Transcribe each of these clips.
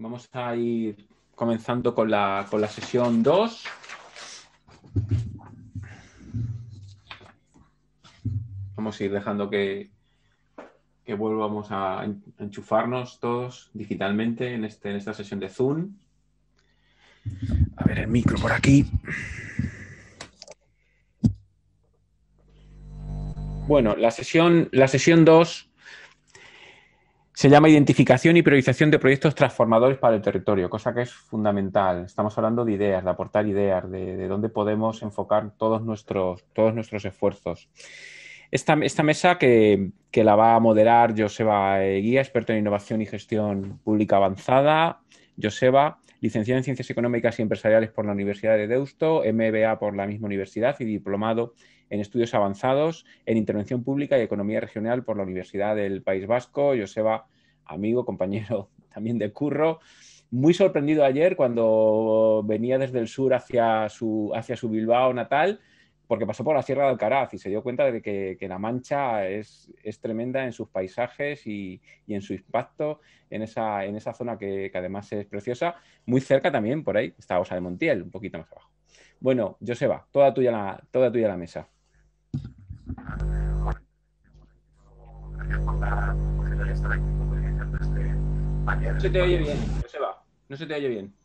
Vamos a ir comenzando con la, con la sesión 2. Vamos a ir dejando que, que volvamos a enchufarnos todos digitalmente en, este, en esta sesión de Zoom. A ver el micro por aquí. Bueno, la sesión, la sesión 2 se llama identificación y priorización de proyectos transformadores para el territorio, cosa que es fundamental. Estamos hablando de ideas, de aportar ideas, de, dónde podemos enfocar todos nuestros, todos nuestros esfuerzos. Esta, mesa que, que, la va a moderar Joseba Guía, experto en innovación y gestión pública avanzada. Joseba, licenciado en Ciencias Económicas y Empresariales por la Universidad de Deusto, MBA por la misma universidad y diplomado en Estudios Avanzados en Intervención Pública y Economía Regional por la Universidad del País Vasco. Joseba, amigo, compañero también de curro. Muy sorprendido ayer cuando venía desde el sur hacia su, hacia su Bilbao natal porque pasó por la Sierra de Alcaraz y se dio cuenta de que, la Mancha es, tremenda en sus paisajes y, en su impacto en esa, zona que, además es preciosa, muy cerca también por ahí, está Osa de Montiel, un poquito más abajo. Bueno, Joseba, toda tuya la, la mesa. No se te oye bien, Joseba, no se te oye bien.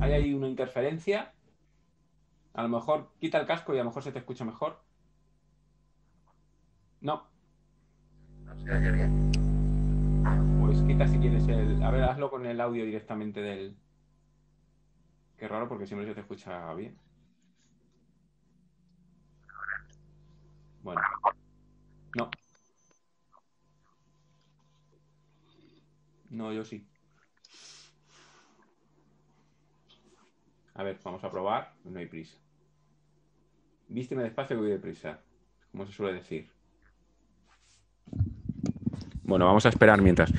hay ahí una interferencia. A lo mejor quita el casco y a lo mejor se te escucha mejor. No. No se bien. Pues quita si quieres A ver, hazlo con el audio directamente del. Qué raro porque siempre se te escucha bien. Bueno. No. No, yo sí. A ver, vamos a probar. No hay prisa. Vísteme despacio que voy prisa, como se suele decir. Bueno, vamos a esperar mientras.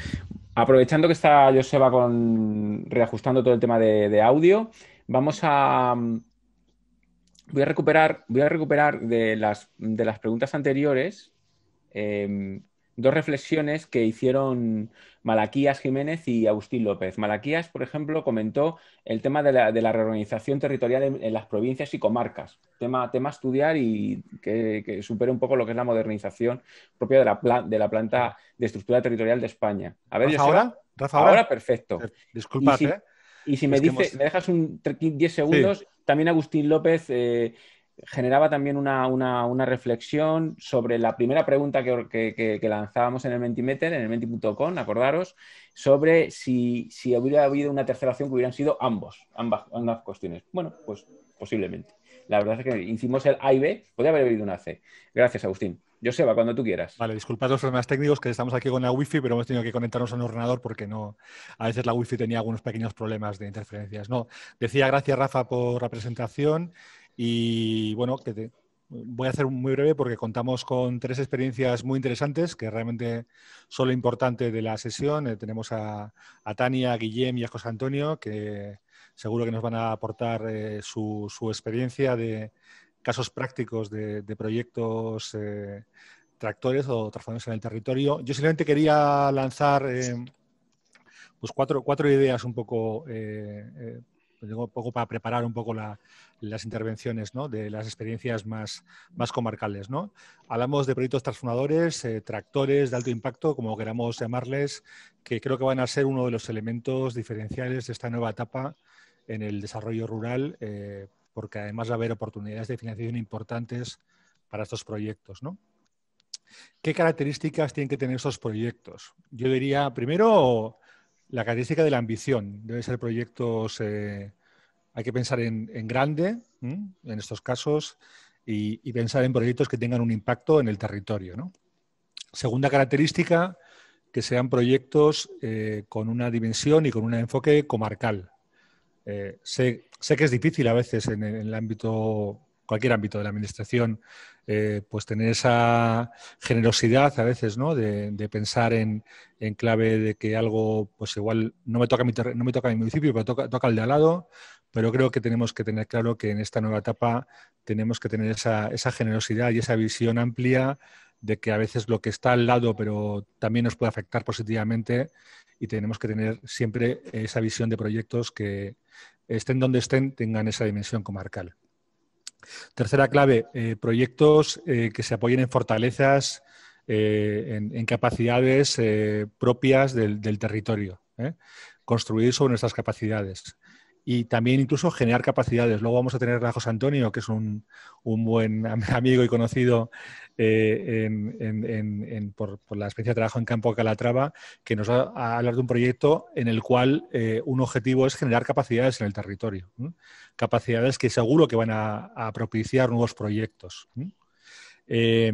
Aprovechando que está Joseba con reajustando todo el tema de, audio, vamos a mm, voy a recuperar, voy a recuperar de las, de las preguntas anteriores em, dos reflexiones que hicieron Malaquías Jiménez y Agustín López. Malaquías, por ejemplo, comentó el tema de la, reorganización territorial en, las provincias y comarcas, tema, tema a estudiar y que, supere un poco lo que es la modernización propia de la, planta de estructura territorial de España. A ver, ahora, Rafa, ahora, perfecto. Eh, Disculpa, ¿eh? y si, me, dice, dejas un 10 segundos, también Agustín López eh, generaba también una, reflexión sobre la primera pregunta que, lanzábamos en el Mentimeter, en el menti.com, acordaros, sobre si, hubiera habido una tercera opción que hubieran sido ambos, ambas, ambas cuestiones. Bueno, pues posiblemente. La verdad es que hicimos el A y B, podría haber habido una C. Gracias, Agustín. yo va cuando tú quieras. Vale, disculpad los problemas técnicos que estamos aquí con la Wi-Fi, pero hemos tenido que conectarnos a un ordenador porque no, a veces la Wi-Fi tenía algunos pequeños problemas de interferencias. No, decía gracias Rafa por la presentación y bueno, que voy a hacer muy breve porque contamos con tres experiencias muy interesantes que realmente son lo importante de la sesión. Eh, tenemos a, Tania, a Guillem y a José Antonio que seguro que nos van a aportar eh, su, experiencia de casos prácticos de, proyectos eh, tractores o transformados en el territorio. Yo simplemente quería lanzar pues cuatro, cuatro ideas un poco un poco para preparar un poco las intervenciones ¿no? de las experiencias más, más comarcales. ¿no? Hablamos de proyectos transformadores, eh, tractores de alto impacto, como queramos llamarles, que creo que van a ser uno de los elementos diferenciales de esta nueva etapa en el desarrollo rural, eh, porque además va a haber oportunidades de financiación importantes para estos proyectos. ¿no? ¿Qué características tienen que tener esos proyectos? Yo diría, primero, la característica de la ambición. Deben ser proyectos, eh, hay que pensar en, grande en estos casos y, pensar en proyectos que tengan un impacto en el territorio. Segunda característica, que sean proyectos eh, con una dimensión y con un enfoque comarcal. Eh, sé, que es difícil a veces en el ámbito cualquier ámbito de la administración, eh, pues tener esa generosidad a veces, ¿no? De, pensar en, en, clave de que algo, pues igual no me toca mi, no me toca mi municipio, pero toca, toca el de al lado, pero creo que tenemos que tener claro que en esta nueva etapa tenemos que tener esa, esa, generosidad y esa visión amplia de que a veces lo que está al lado, pero también nos puede afectar positivamente y tenemos que tener siempre esa visión de proyectos que estén donde estén, tengan esa dimensión comarcal. Tercera clave, eh, proyectos eh, que se apoyen en fortalezas, eh, en, capacidades propias del, del territorio. Construir sobre nuestras capacidades y también incluso generar capacidades. Luego vamos a tener a José Antonio, que es un, un buen amigo y conocido eh, por, la experiencia de trabajo en Campo Calatrava, que nos va a hablar de un proyecto en el cual eh, un objetivo es generar capacidades en el territorio, capacidades que seguro que van a, propiciar nuevos proyectos. Eh,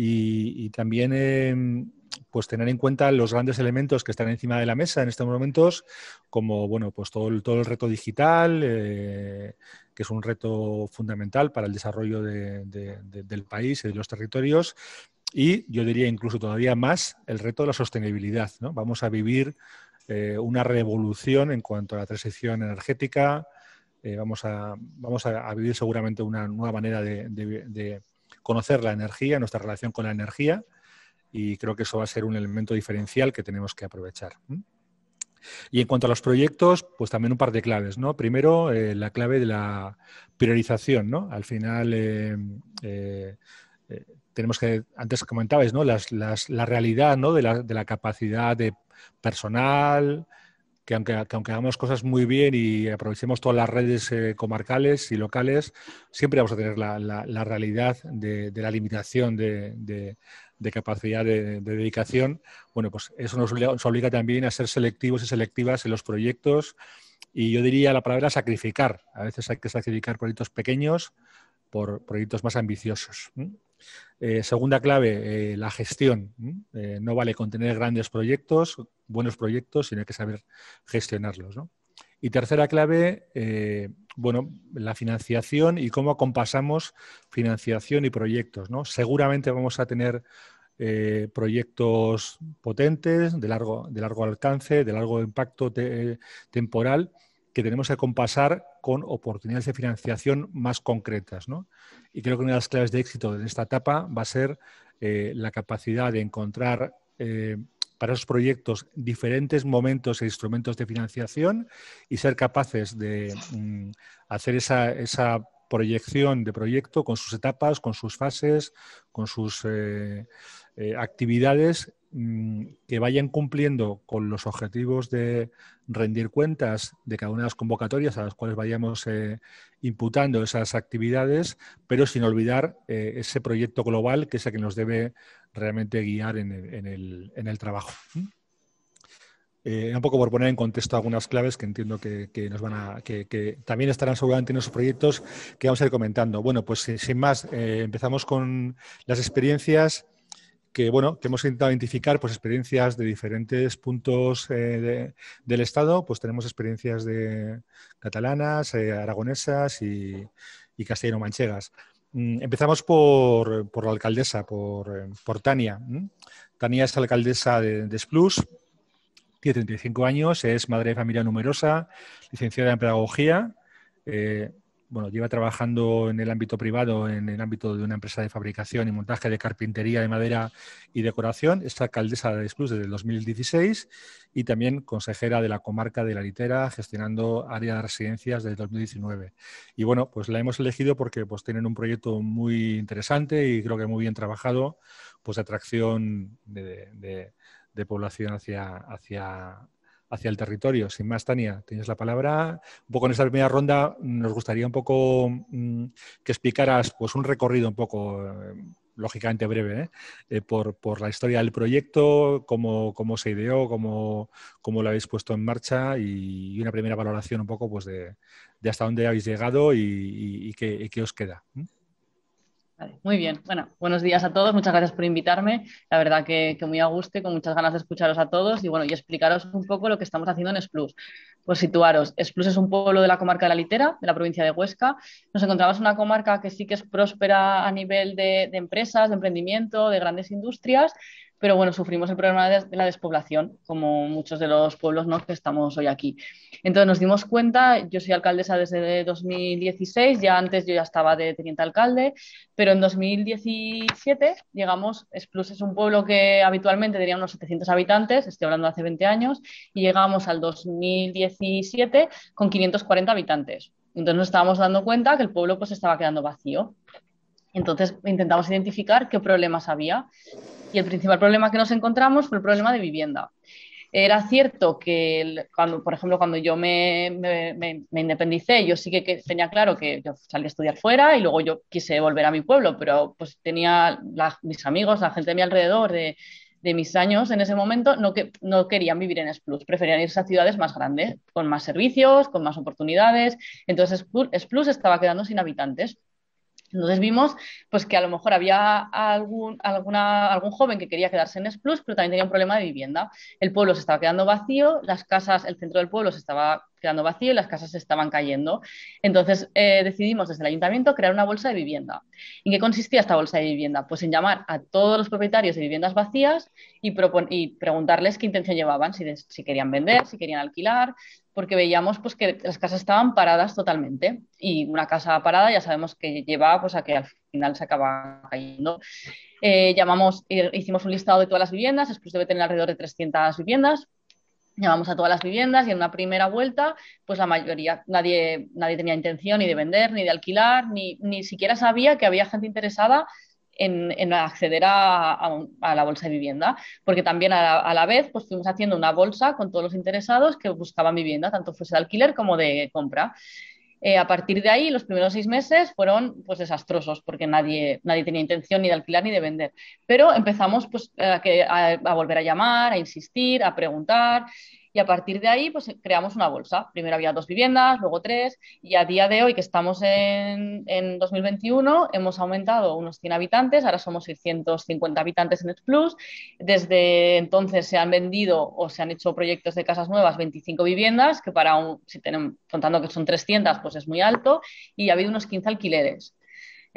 y, también em, pues tener en cuenta los grandes elementos que están encima de la mesa en estos momentos, como bueno, pues todo el, reto digital, eh, que es un reto fundamental para el desarrollo del país y de los territorios, y yo diría incluso todavía más el reto de la sostenibilidad. Vamos a vivir eh, una revolución en cuanto a la transición energética, eh, vamos, a, vivir seguramente una nueva manera de conocer la energía, nuestra relación con la energía y creo que eso va a ser un elemento diferencial que tenemos que aprovechar. Y en cuanto a los proyectos, pues también un par de claves, ¿no? Primero, eh, la clave de la priorización, ¿no? Al final, eh, eh, tenemos que, antes comentabais, ¿no? la realidad, ¿no? De la, capacidad de personal, que aunque, aunque, hagamos cosas muy bien y aprovechemos todas las redes comarcales y locales, siempre vamos a tener la, realidad de, la limitación de, de capacidad de, dedicación, bueno, pues eso nos obliga, también a ser selectivos y selectivas en los proyectos y yo diría la palabra sacrificar. A veces hay que sacrificar proyectos pequeños por proyectos más ambiciosos. Eh, segunda clave, eh, la gestión. Eh, no vale contener grandes proyectos, buenos proyectos, sino hay que saber gestionarlos. Y tercera clave, bueno, la financiación y cómo acompasamos financiación y proyectos, ¿no? Seguramente vamos a tener eh, proyectos potentes, de largo, de largo alcance, de largo impacto temporal, que tenemos que compasar con oportunidades de financiación más concretas. Y creo que una de las claves de éxito en esta etapa va a ser eh, la capacidad de encontrar eh, para esos proyectos diferentes momentos e instrumentos de financiación y ser capaces de mm, hacer esa, proyección de proyecto con sus etapas, con sus fases, con sus eh, eh, actividades mm, que vayan cumpliendo con los objetivos de rendir cuentas de cada una de las convocatorias a las cuales vayamos eh, imputando esas actividades, pero sin olvidar eh, ese proyecto global que es el que nos debe realmente guiar en el, trabajo. ¿Mm? un poco por poner en contexto algunas claves que entiendo que, nos van a, que, también estarán seguramente en esos proyectos que vamos a ir comentando. Bueno, pues sin más, empezamos con las experiencias que, bueno, hemos intentado identificar pues, experiencias de diferentes puntos eh, del Estado. Pues tenemos experiencias de catalanas, eh, aragonesas y, castellano-manchegas. Mm, empezamos por, la alcaldesa, por, por Tania. Tania es alcaldesa de, tiene 35 años, es madre de familia numerosa, licenciada en pedagogía, eh, bueno, lleva trabajando en el ámbito privado, en el ámbito de una empresa de fabricación y montaje de carpintería de madera y decoración. Es alcaldesa de Esclus desde el 2016 y también consejera de la comarca de la Litera, gestionando área de residencias desde 2019. Y bueno, pues la hemos elegido porque pues, tienen un proyecto muy interesante y creo que muy bien trabajado, pues de atracción de, de población hacia, hacia hacia el territorio. Sin más, Tania, tienes la palabra. Un poco en esta primera ronda mm, nos gustaría un poco mm, que explicaras pues, un recorrido un poco, eh, lógicamente breve, ¿eh? Eh, por, la historia del proyecto, cómo, se ideó, cómo, lo habéis puesto en marcha y, una primera valoración un poco pues, de, hasta dónde habéis llegado y, qué, os queda muy bien. Bueno, buenos días a todos. Muchas gracias por invitarme. La verdad que, que, muy a gusto y con muchas ganas de escucharos a todos y bueno, y explicaros un poco lo que estamos haciendo en Esplus. Por pues situaros, Explus es un pueblo de la comarca de la Litera, de la provincia de Huesca. Nos encontramos en una comarca que sí que es próspera a nivel de empresas, de emprendimiento, de grandes industrias, pero bueno, sufrimos el problema de, la despoblación, como muchos de los pueblos ¿no? que estamos hoy aquí. Entonces nos dimos cuenta, yo soy alcaldesa desde 2016, ya antes yo ya estaba de teniente alcalde, pero en 2017 llegamos, Esplus es un pueblo que habitualmente tenía unos 700 habitantes, estoy hablando hace 20 años, y llegamos al 2017 con 540 habitantes. Entonces nos estábamos dando cuenta que el pueblo pues estaba quedando vacío. Entonces intentamos identificar qué problemas había y el principal problema que nos encontramos fue el problema de vivienda. Era cierto que, cuando, por ejemplo, cuando yo me, independicé, yo sí que, tenía claro que yo salí a estudiar fuera y luego yo quise volver a mi pueblo, pero pues tenía mis amigos, la gente de mi alrededor, de, mis años en ese momento no, que, no querían vivir en Splus, preferían irse a ciudades más grandes, con más servicios, con más oportunidades. Entonces Splus estaba quedando sin habitantes. Entonces vimos pues, que a lo mejor había algún, alguna, algún joven que quería quedarse en Esplus, pero también tenía un problema de vivienda. El pueblo se estaba quedando vacío, las casas, el centro del pueblo se estaba quedando vacío y las casas se estaban cayendo. Entonces eh, decidimos desde el ayuntamiento crear una bolsa de vivienda. ¿En qué consistía esta bolsa de vivienda? Pues en llamar a todos los propietarios de viviendas vacías y, preguntarles qué intención llevaban, si, si querían vender, si querían alquilar, porque veíamos pues, que las casas estaban paradas totalmente y una casa parada ya sabemos que lleva pues, a que al final se acaba cayendo. Eh, llamamos, eh, hicimos un listado de todas las viviendas, después debe tener alrededor de 300 viviendas, llamamos a todas las viviendas y en una primera vuelta, pues la mayoría, nadie, nadie tenía intención ni de vender, ni de alquilar, ni, ni siquiera sabía que había gente interesada en, acceder a, a, la bolsa de vivienda, porque también a la, vez pues fuimos haciendo una bolsa con todos los interesados que buscaban vivienda, tanto fuese de alquiler como de compra. Eh, a partir de ahí, los primeros seis meses fueron pues, desastrosos porque nadie, nadie tenía intención ni de alquilar ni de vender. Pero empezamos pues, que, a volver a llamar, a insistir, a preguntar y a partir de ahí pues creamos una bolsa. Primero había dos viviendas, luego tres y a día de hoy que estamos en, 2021 hemos aumentado unos 100 habitantes, ahora somos 650 habitantes en Explus. Desde entonces se han vendido o se han hecho proyectos de casas nuevas 25 viviendas, que para un, si contando que son 300 pues es muy alto y ha habido unos 15 alquileres.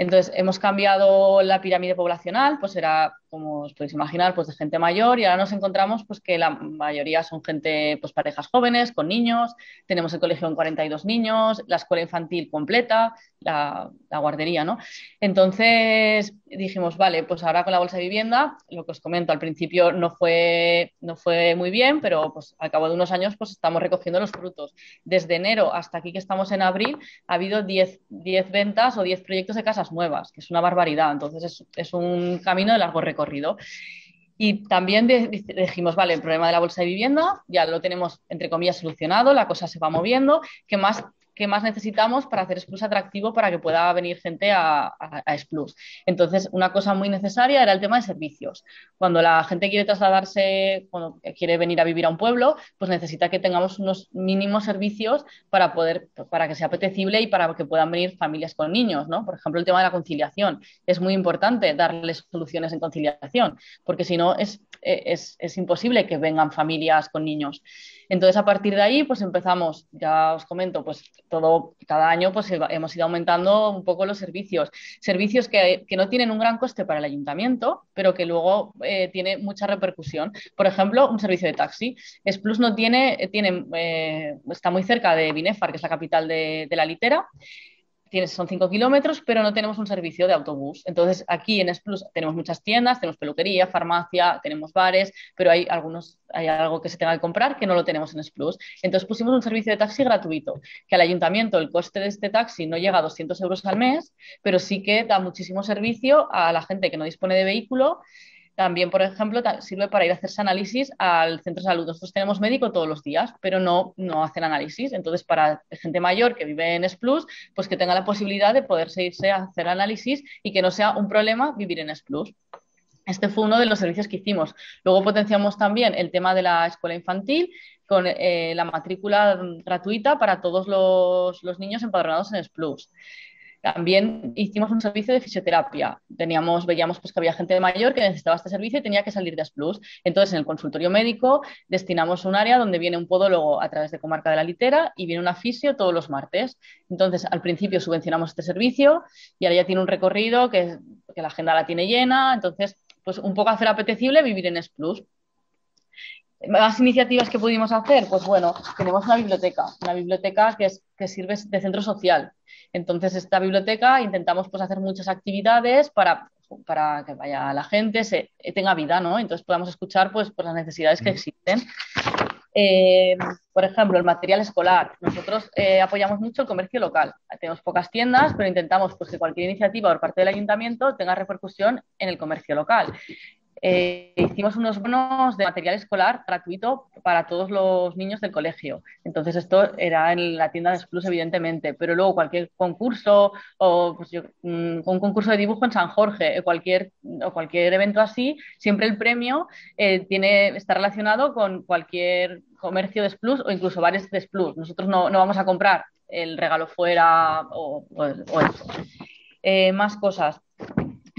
Entonces, hemos cambiado la pirámide poblacional, pues era, como os podéis imaginar, pues de gente mayor y ahora nos encontramos pues que la mayoría son gente, pues parejas jóvenes, con niños, tenemos el colegio con 42 niños, la escuela infantil completa, la, guardería, ¿no? Entonces dijimos, vale, pues ahora con la bolsa de vivienda, lo que os comento, al principio no fue, no fue muy bien, pero pues al cabo de unos años pues estamos recogiendo los frutos. Desde enero hasta aquí que estamos en abril ha habido 10, 10 ventas o 10 proyectos de casas nuevas, que es una barbaridad. Entonces es, es un camino de largo recorrido. Y también dijimos, vale, el problema de la bolsa de vivienda ya lo tenemos, entre comillas, solucionado, la cosa se va moviendo, ¿qué más que más necesitamos para hacer Splus atractivo para que pueda venir gente a, a, Splus. Entonces, una cosa muy necesaria era el tema de servicios. Cuando la gente quiere trasladarse, cuando quiere venir a vivir a un pueblo, pues necesita que tengamos unos mínimos servicios para poder, para que sea apetecible y para que puedan venir familias con niños, ¿no? Por ejemplo, el tema de la conciliación. Es muy importante darles soluciones en conciliación, porque si no es, eh, es, es imposible que vengan familias con niños. Entonces, a partir de ahí, pues empezamos, ya os comento, pues todo, cada año pues hemos ido aumentando un poco los servicios. Servicios que, no tienen un gran coste para el ayuntamiento, pero que luego eh, tiene mucha repercusión. Por ejemplo, un servicio de taxi. Plus no tiene, tiene eh, está muy cerca de Binefar, que es la capital de la litera son 5 kilómetros, pero no tenemos un servicio de autobús. Entonces, aquí en Esplus tenemos muchas tiendas, tenemos peluquería, farmacia, tenemos bares, pero hay algunos, hay algo que se tenga que comprar que no lo tenemos en Esplus. Entonces pusimos un servicio de taxi gratuito, que al ayuntamiento el coste de este taxi no llega a 200 euros al mes, pero sí que da muchísimo servicio a la gente que no dispone de vehículo también, por ejemplo, sirve para ir a hacerse análisis al centro de salud. Nosotros tenemos médico todos los días, pero no, no hacen análisis. Entonces, para gente mayor que vive en Esplus, pues que tenga la posibilidad de poderse irse a hacer análisis y que no sea un problema vivir en Esplus. Este fue uno de los servicios que hicimos. Luego potenciamos también el tema de la escuela infantil con eh, la matrícula gratuita para todos los, los niños empadronados en Esplus. También hicimos un servicio de fisioterapia. Teníamos, veíamos pues, que había gente mayor que necesitaba este servicio y tenía que salir de Asplus. Entonces, en el consultorio médico destinamos un área donde viene un podólogo a través de Comarca de la Litera y viene un fisio todos los martes. Entonces, al principio subvencionamos este servicio y ahora ya tiene un recorrido que, que la agenda la tiene llena. Entonces, pues un poco hacer apetecible vivir en Esplus, más iniciativas que pudimos hacer, pues bueno, tenemos una biblioteca, una biblioteca que, es, que sirve de centro social. Entonces, esta biblioteca intentamos pues, hacer muchas actividades para, para que vaya la gente, se, tenga vida, ¿no? Entonces podamos escuchar pues, pues las necesidades que mm. existen. Eh, por ejemplo, el material escolar. Nosotros eh, apoyamos mucho el comercio local. Tenemos pocas tiendas, pero intentamos pues, que cualquier iniciativa por parte del ayuntamiento tenga repercusión en el comercio local. Eh, hicimos unos bonos de material escolar gratuito para todos los niños del colegio. Entonces esto era en la tienda de Splus, evidentemente, pero luego cualquier concurso o pues mm, un concurso de dibujo en San Jorge, eh, cualquier, o cualquier evento así, siempre el premio eh, tiene, está relacionado con cualquier comercio de Splus o incluso bares de Splus. Nosotros no, vamos a comprar el regalo fuera o, eso. más cosas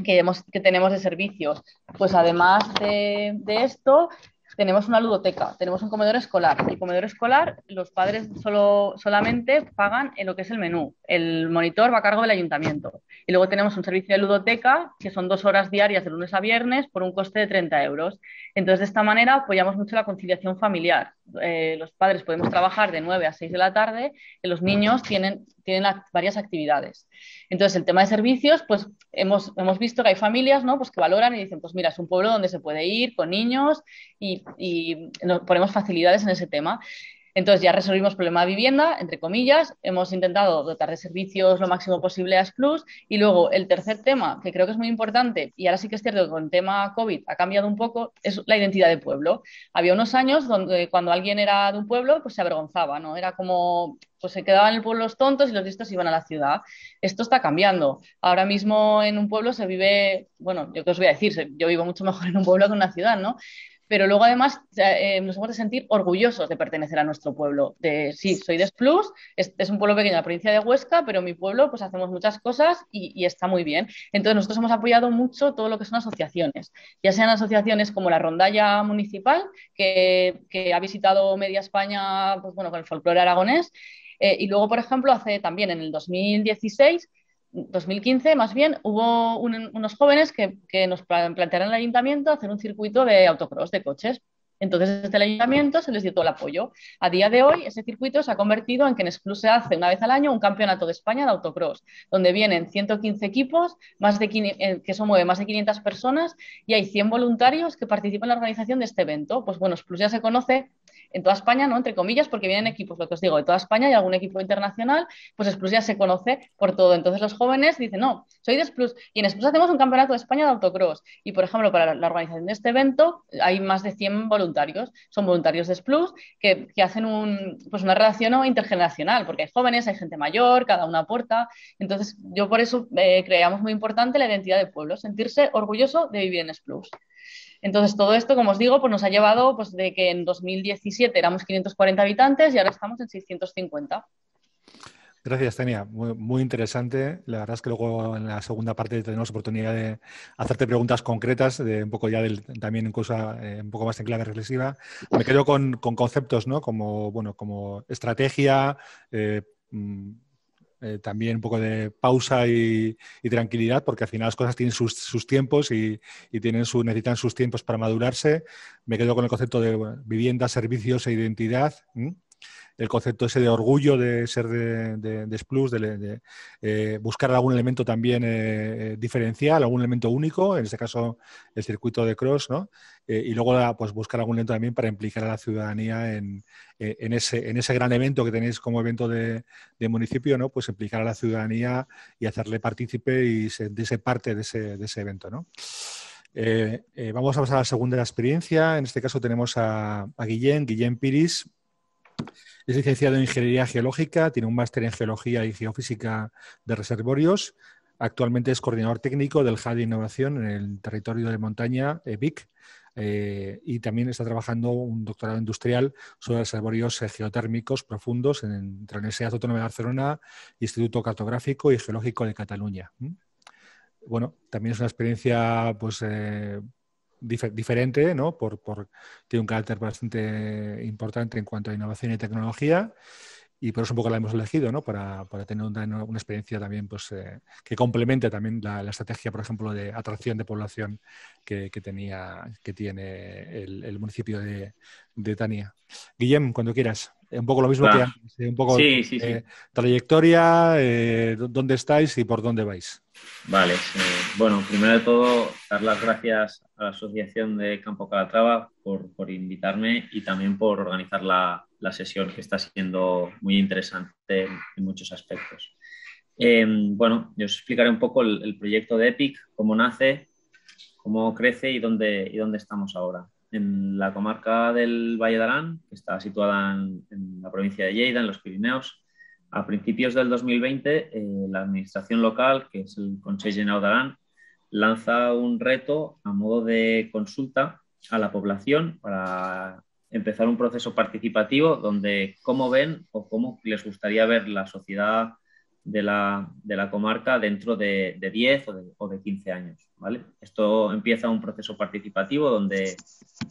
que, tenemos de servicios. Pues además de, esto, tenemos una ludoteca, tenemos un comedor escolar. El comedor escolar, los padres solo, solamente pagan en lo que es el menú. El monitor va a cargo del ayuntamiento. Y luego tenemos un servicio de ludoteca, que son dos horas diarias de lunes a viernes, por un coste de 30 euros. Entonces, de esta manera apoyamos mucho la conciliación familiar. Eh, los padres podemos trabajar de 9 a 6 de la tarde, y los niños tienen tienen varias actividades. Entonces, el tema de servicios, pues hemos, hemos, visto que hay familias ¿no? pues que valoran y dicen, pues mira, es un pueblo donde se puede ir con niños y, nos ponemos facilidades en ese tema. Entonces ya resolvimos problema de vivienda, entre comillas, hemos intentado dotar de servicios lo máximo posible a Splus y luego el tercer tema, que creo que es muy importante, y ahora sí que es cierto que con el tema COVID ha cambiado un poco, es la identidad de pueblo. Había unos años donde cuando alguien era de un pueblo, pues se avergonzaba, ¿no? Era como pues se quedaban en el pueblo los tontos y los listos iban a la ciudad. Esto está cambiando. Ahora mismo en un pueblo se vive, bueno, yo que os voy a decir, yo vivo mucho mejor en un pueblo que en una ciudad, ¿no? Pero luego además eh, eh, nos hemos de sentir orgullosos de pertenecer a nuestro pueblo. De, sí, soy de Esplus, es, un pueblo pequeño la provincia de Huesca, pero en mi pueblo pues hacemos muchas cosas y, está muy bien. Entonces nosotros hemos apoyado mucho todo lo que son asociaciones, ya sean asociaciones como la Rondalla Municipal, que, ha visitado media España pues, bueno, con el folclore aragonés, eh, y luego, por ejemplo, hace también en el 2016 2015 más bien, hubo unos jóvenes que, que, nos plantearon el ayuntamiento hacer un circuito de autocross de coches. Entonces, desde el ayuntamiento se les dio todo el apoyo. A día de hoy, ese circuito se ha convertido en que en Exclus se hace una vez al año un campeonato de España de autocross, donde vienen 115 equipos, más de, eh, que eso mueve más de 500 personas y hay 100 voluntarios que participan en la organización de este evento. Pues bueno, Exclus ya se conoce en toda España, ¿no? Entre comillas, porque vienen equipos, lo que os digo, de toda España y algún equipo internacional, pues Explus ya se conoce por todo. Entonces los jóvenes dicen, no, soy de Explus. Y en Explus hacemos un campeonato de España de autocross. Y, por ejemplo, para la organización de este evento hay más de 100 voluntarios voluntarios. Son voluntarios de SPLUS que, hacen pues una relación intergeneracional, porque hay jóvenes, hay gente mayor, cada una aporta. Entonces, yo por eso eh, muy importante la identidad de pueblo, sentirse orgulloso de vivir en SPLUS. Entonces, todo esto, como os digo, pues nos ha llevado pues, de que en 2017 éramos 540 habitantes y ahora estamos en 650. Gracias, Tania. Muy, interesante. La verdad es que luego en la segunda parte tenemos oportunidad de hacerte preguntas concretas, de un poco ya del, también incluso eh, un poco más en clave reflexiva. Me quedo con, conceptos, Como, bueno, como estrategia, eh, mm, eh, también un poco de pausa y, tranquilidad, porque al final las cosas tienen sus, tiempos y, tienen su, necesitan sus tiempos para madurarse. Me quedo con el concepto de vivienda, servicios e identidad el concepto ese de orgullo de ser de, de, de Splus, de, eh, buscar algún elemento también eh, eh, diferencial, algún elemento único, en este caso el circuito de cross, y luego pues buscar algún elemento también para implicar a la ciudadanía en, ese, en ese gran evento que tenéis como evento de, municipio, ¿no? Pues implicar a la ciudadanía y hacerle partícipe y se, parte de ese, evento, ¿no? vamos a pasar a la segunda experiencia. En este caso tenemos a, a Guillén, Guillén Piris, es licenciado en Ingeniería Geológica, tiene un máster en Geología y Geofísica de Reservorios. Actualmente es coordinador técnico del JAD de Innovación en el territorio de montaña, EBIC, eh, eh, y también está trabajando un doctorado industrial sobre reservorios eh, geotérmicos profundos en, entre la Universidad Autónoma de Barcelona, Instituto Cartográfico y Geológico de Cataluña. Bueno, también es una experiencia pues, diferente, ¿no? Por, tiene un carácter bastante importante en cuanto a innovación y tecnología y por eso un poco la hemos elegido, ¿no? Para, para tener una, experiencia también pues, eh, que complemente también la, estrategia, por ejemplo, de atracción de población que, tenía, que tiene el, municipio de, de Tania. Guillem, cuando quieras un poco lo mismo que antes, ¿eh? un poco sí, trayectoria, eh, dónde estáis y por dónde vais. Vale, eh, bueno, primero de todo, dar las gracias a la Asociación de Campo Calatrava por, por invitarme y también por organizar la, sesión, que está siendo muy interesante en muchos aspectos. Em, bueno, yo os explicaré un poco el, proyecto de EPIC, cómo nace, cómo crece y dónde, y dónde estamos ahora en la comarca del Valle de Arán, que está situada en, la provincia de Lleida, en los Pirineos. A principios del 2020, eh, la administración local, que es el Consejo General de Arán, lanza un reto a modo de consulta a la población para empezar un proceso participativo donde cómo ven o cómo les gustaría ver la sociedad de la, comarca dentro de, de 10 o de, o 15 años. ¿vale? Esto empieza un proceso participativo donde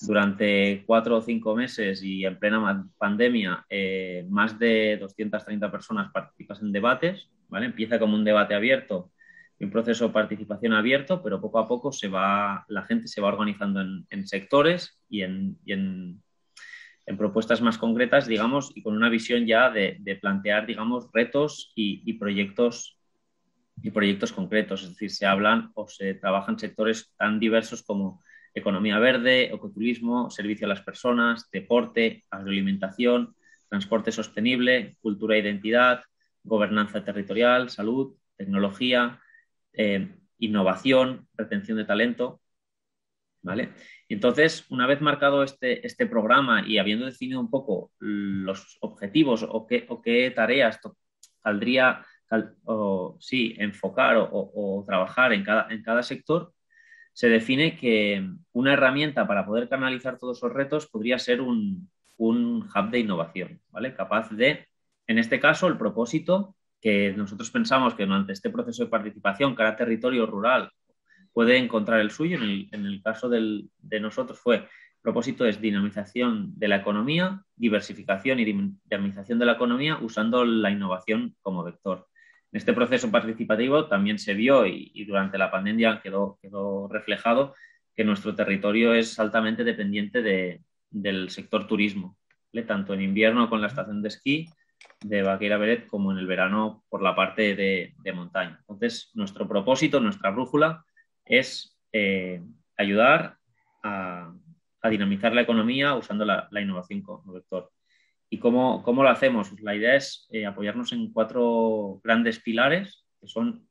durante cuatro o cinco meses y en plena pandemia eh, más de 230 personas participan en debates. ¿vale? Empieza como un debate abierto un proceso de participación abierto, pero poco a poco se va, la gente se va organizando en, sectores y en en propuestas más concretas, digamos, y con una visión ya de, plantear, digamos, retos y, proyectos y proyectos concretos. Es decir, se hablan o se trabajan sectores tan diversos como economía verde, ecoturismo, servicio a las personas, deporte, agroalimentación, transporte sostenible, cultura e identidad, gobernanza territorial, salud, tecnología, eh, innovación, retención de talento. ¿vale? entonces, una vez marcado este, este, programa y habiendo definido un poco los objetivos o qué, o qué tareas saldría o, enfocar o, trabajar en cada, en cada sector, se define que una herramienta para poder canalizar todos esos retos podría ser un, un hub de innovación, ¿vale? Capaz de, en este caso, el propósito que nosotros pensamos que durante este proceso de participación, cada territorio rural puede encontrar el suyo. En el, caso de nosotros fue, el propósito es dinamización de la economía, diversificación y dinamización de la economía usando la innovación como vector. En este proceso participativo también se vio y, durante la pandemia quedó, quedó, reflejado que nuestro territorio es altamente dependiente de, del sector turismo, tanto en invierno con la estación de esquí de Baquera Beret como en el verano por la parte de, de montaña. Entonces, nuestro propósito, nuestra brújula es eh, ayudar a, dinamizar la economía usando la, la innovación como vector. ¿Y cómo, cómo, lo hacemos? Pues la idea es eh, apoyarnos en cuatro grandes pilares, que son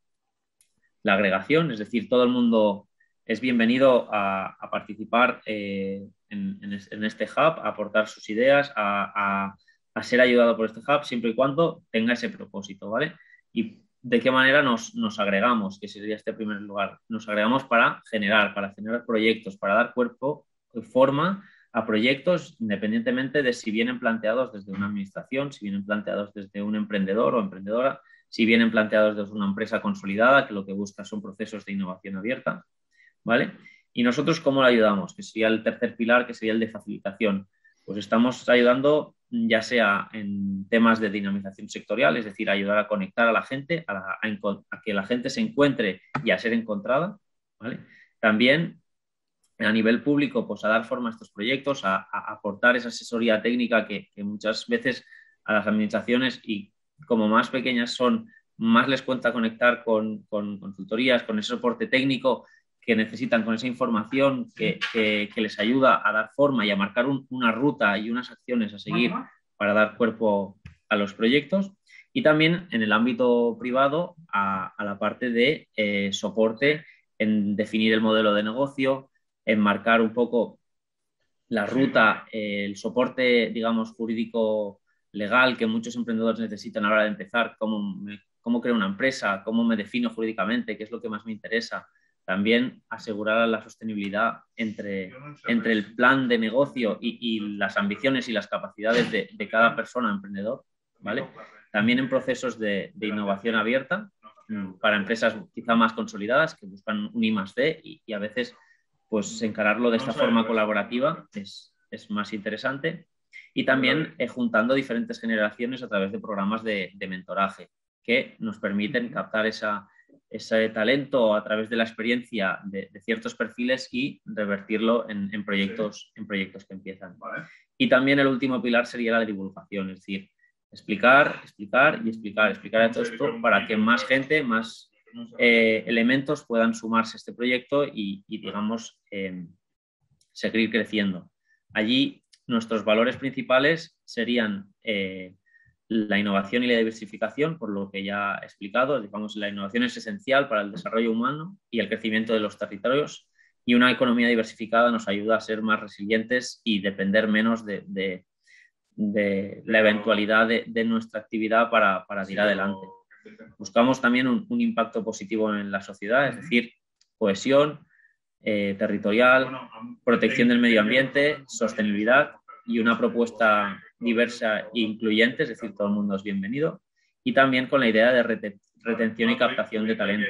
la agregación, es decir, todo el mundo es bienvenido a, participar eh, en, este hub, a aportar sus ideas, a, ser ayudado por este hub, siempre y cuando tenga ese propósito, ¿vale? Y de qué manera nos, agregamos, que sería este primer lugar. Nos agregamos para generar, para generar proyectos, para dar cuerpo, y forma a proyectos independientemente de si vienen planteados desde una administración, si vienen planteados desde un emprendedor o emprendedora, si vienen planteados desde una empresa consolidada que lo que busca son procesos de innovación abierta, ¿vale? Y nosotros cómo lo ayudamos, que sería el tercer pilar, que sería el de facilitación. Pues estamos ayudando ya sea en temas de dinamización sectorial, es decir, ayudar a conectar a la gente, a, que la gente se encuentre y a ser encontrada. También a nivel público, pues a dar forma a estos proyectos, a, aportar esa asesoría técnica que, muchas veces a las administraciones y como más pequeñas son, más les cuenta conectar con, con, consultorías, con ese soporte técnico necesitan con esa información que, les ayuda a dar forma y a marcar una ruta y unas acciones a seguir para dar cuerpo a los proyectos. Y también en el ámbito privado a, la parte de eh, soporte en definir el modelo de negocio, en marcar un poco la ruta, eh, el soporte, digamos, jurídico legal que muchos emprendedores necesitan a la hora de empezar, cómo, cómo creo una empresa, cómo me defino jurídicamente, qué es lo que más me interesa, también asegurar la sostenibilidad entre, entre el plan de negocio y, y las ambiciones y las capacidades de, de, cada persona emprendedor, ¿vale? También en procesos de, de, innovación abierta para empresas quizá más consolidadas que buscan un I más D y, a veces pues encararlo de esta forma pues. colaborativa es, es más interesante y también eh, juntando diferentes generaciones a través de programas de, de mentoraje que nos permiten captar esa, ese talento a través de la experiencia de, ciertos perfiles y revertirlo en, proyectos, en proyectos que empiezan. Y también el último pilar sería la divulgación, es decir, explicar, explicar y explicar, explicar a todo esto para que más gente, más eh, elementos puedan sumarse a este proyecto y, digamos, em, seguir creciendo. Allí nuestros valores principales serían eh, la innovación y la diversificación, por lo que ya he explicado, digamos, la innovación es esencial para el desarrollo humano y el crecimiento de los territorios y una economía diversificada nos ayuda a ser más resilientes y depender menos de, la eventualidad de, nuestra actividad para, para ir adelante. Buscamos también un, impacto positivo en la sociedad, es decir, cohesión eh, territorial, protección del medio ambiente, sostenibilidad y una propuesta diversa e incluyente, es decir, todo el mundo es bienvenido, y también con la idea de retención y captación de talento.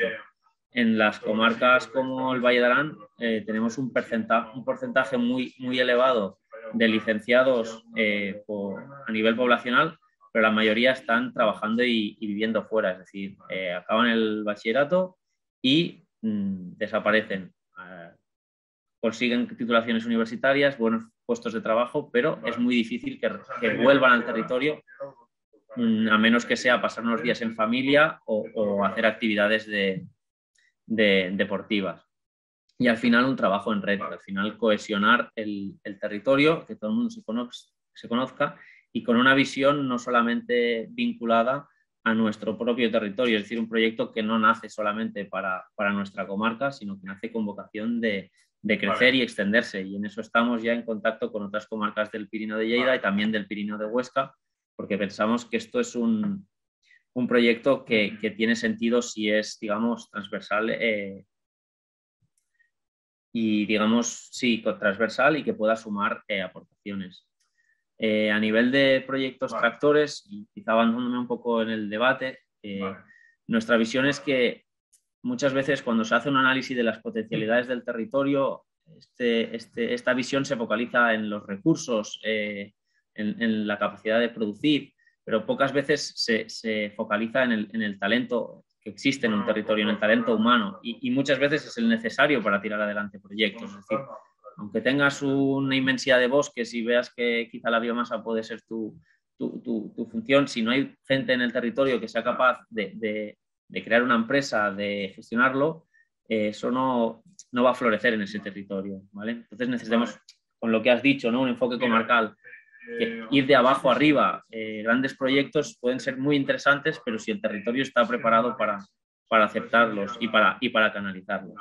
En las comarcas como el Valle de Arán eh, tenemos un, porcentaje muy, muy elevado de licenciados eh, a nivel poblacional, pero la mayoría están trabajando y, viviendo fuera, es decir, eh, acaban el bachillerato y mm, desaparecen consiguen titulaciones universitarias, buenos puestos de trabajo, pero es muy difícil que, vuelvan al territorio pues, mm, a menos que sea pasar unos días en familia o, hacer actividades deportivas. Y al final un trabajo en red, al final cohesionar el, territorio, que todo el mundo se, conozca y con una visión no solamente vinculada a nuestro propio territorio, es decir, un proyecto que no nace solamente para nuestra comarca, sino que nace con vocación de, de crecer y extenderse. Y en eso estamos ya en contacto con otras comarcas del Pirino de Lleida y también del Pirino de Huesca, porque pensamos que esto es un, proyecto que, tiene sentido si es, digamos, transversal eh, y, digamos, sí, transversal y que pueda sumar eh, aportaciones. Eh, a nivel de proyectos tractores, y quizá avanzándome un poco en el debate, nuestra visión es que muchas veces cuando se hace un análisis de las potencialidades del territorio, este, este, esta visión se focaliza en los recursos, eh, en, la capacidad de producir, pero pocas veces se, focaliza en el, talento que existe en un territorio, en el talento humano, y, muchas veces es el necesario para tirar adelante proyectos. Es decir, aunque tengas una inmensidad de bosques y veas que quizá la biomasa puede ser tu, tu, función, si no hay gente en el territorio que sea capaz de de crear una empresa, de gestionarlo, eh, eso no, no, va a florecer en ese territorio, ¿vale? Entonces necesitamos, con lo que has dicho, ¿no? Un enfoque comarcal. Eh, eh, ir de abajo arriba, grandes proyectos pueden ser muy interesantes, pero si el territorio está preparado para, para aceptarlos y para, y para canalizarlos.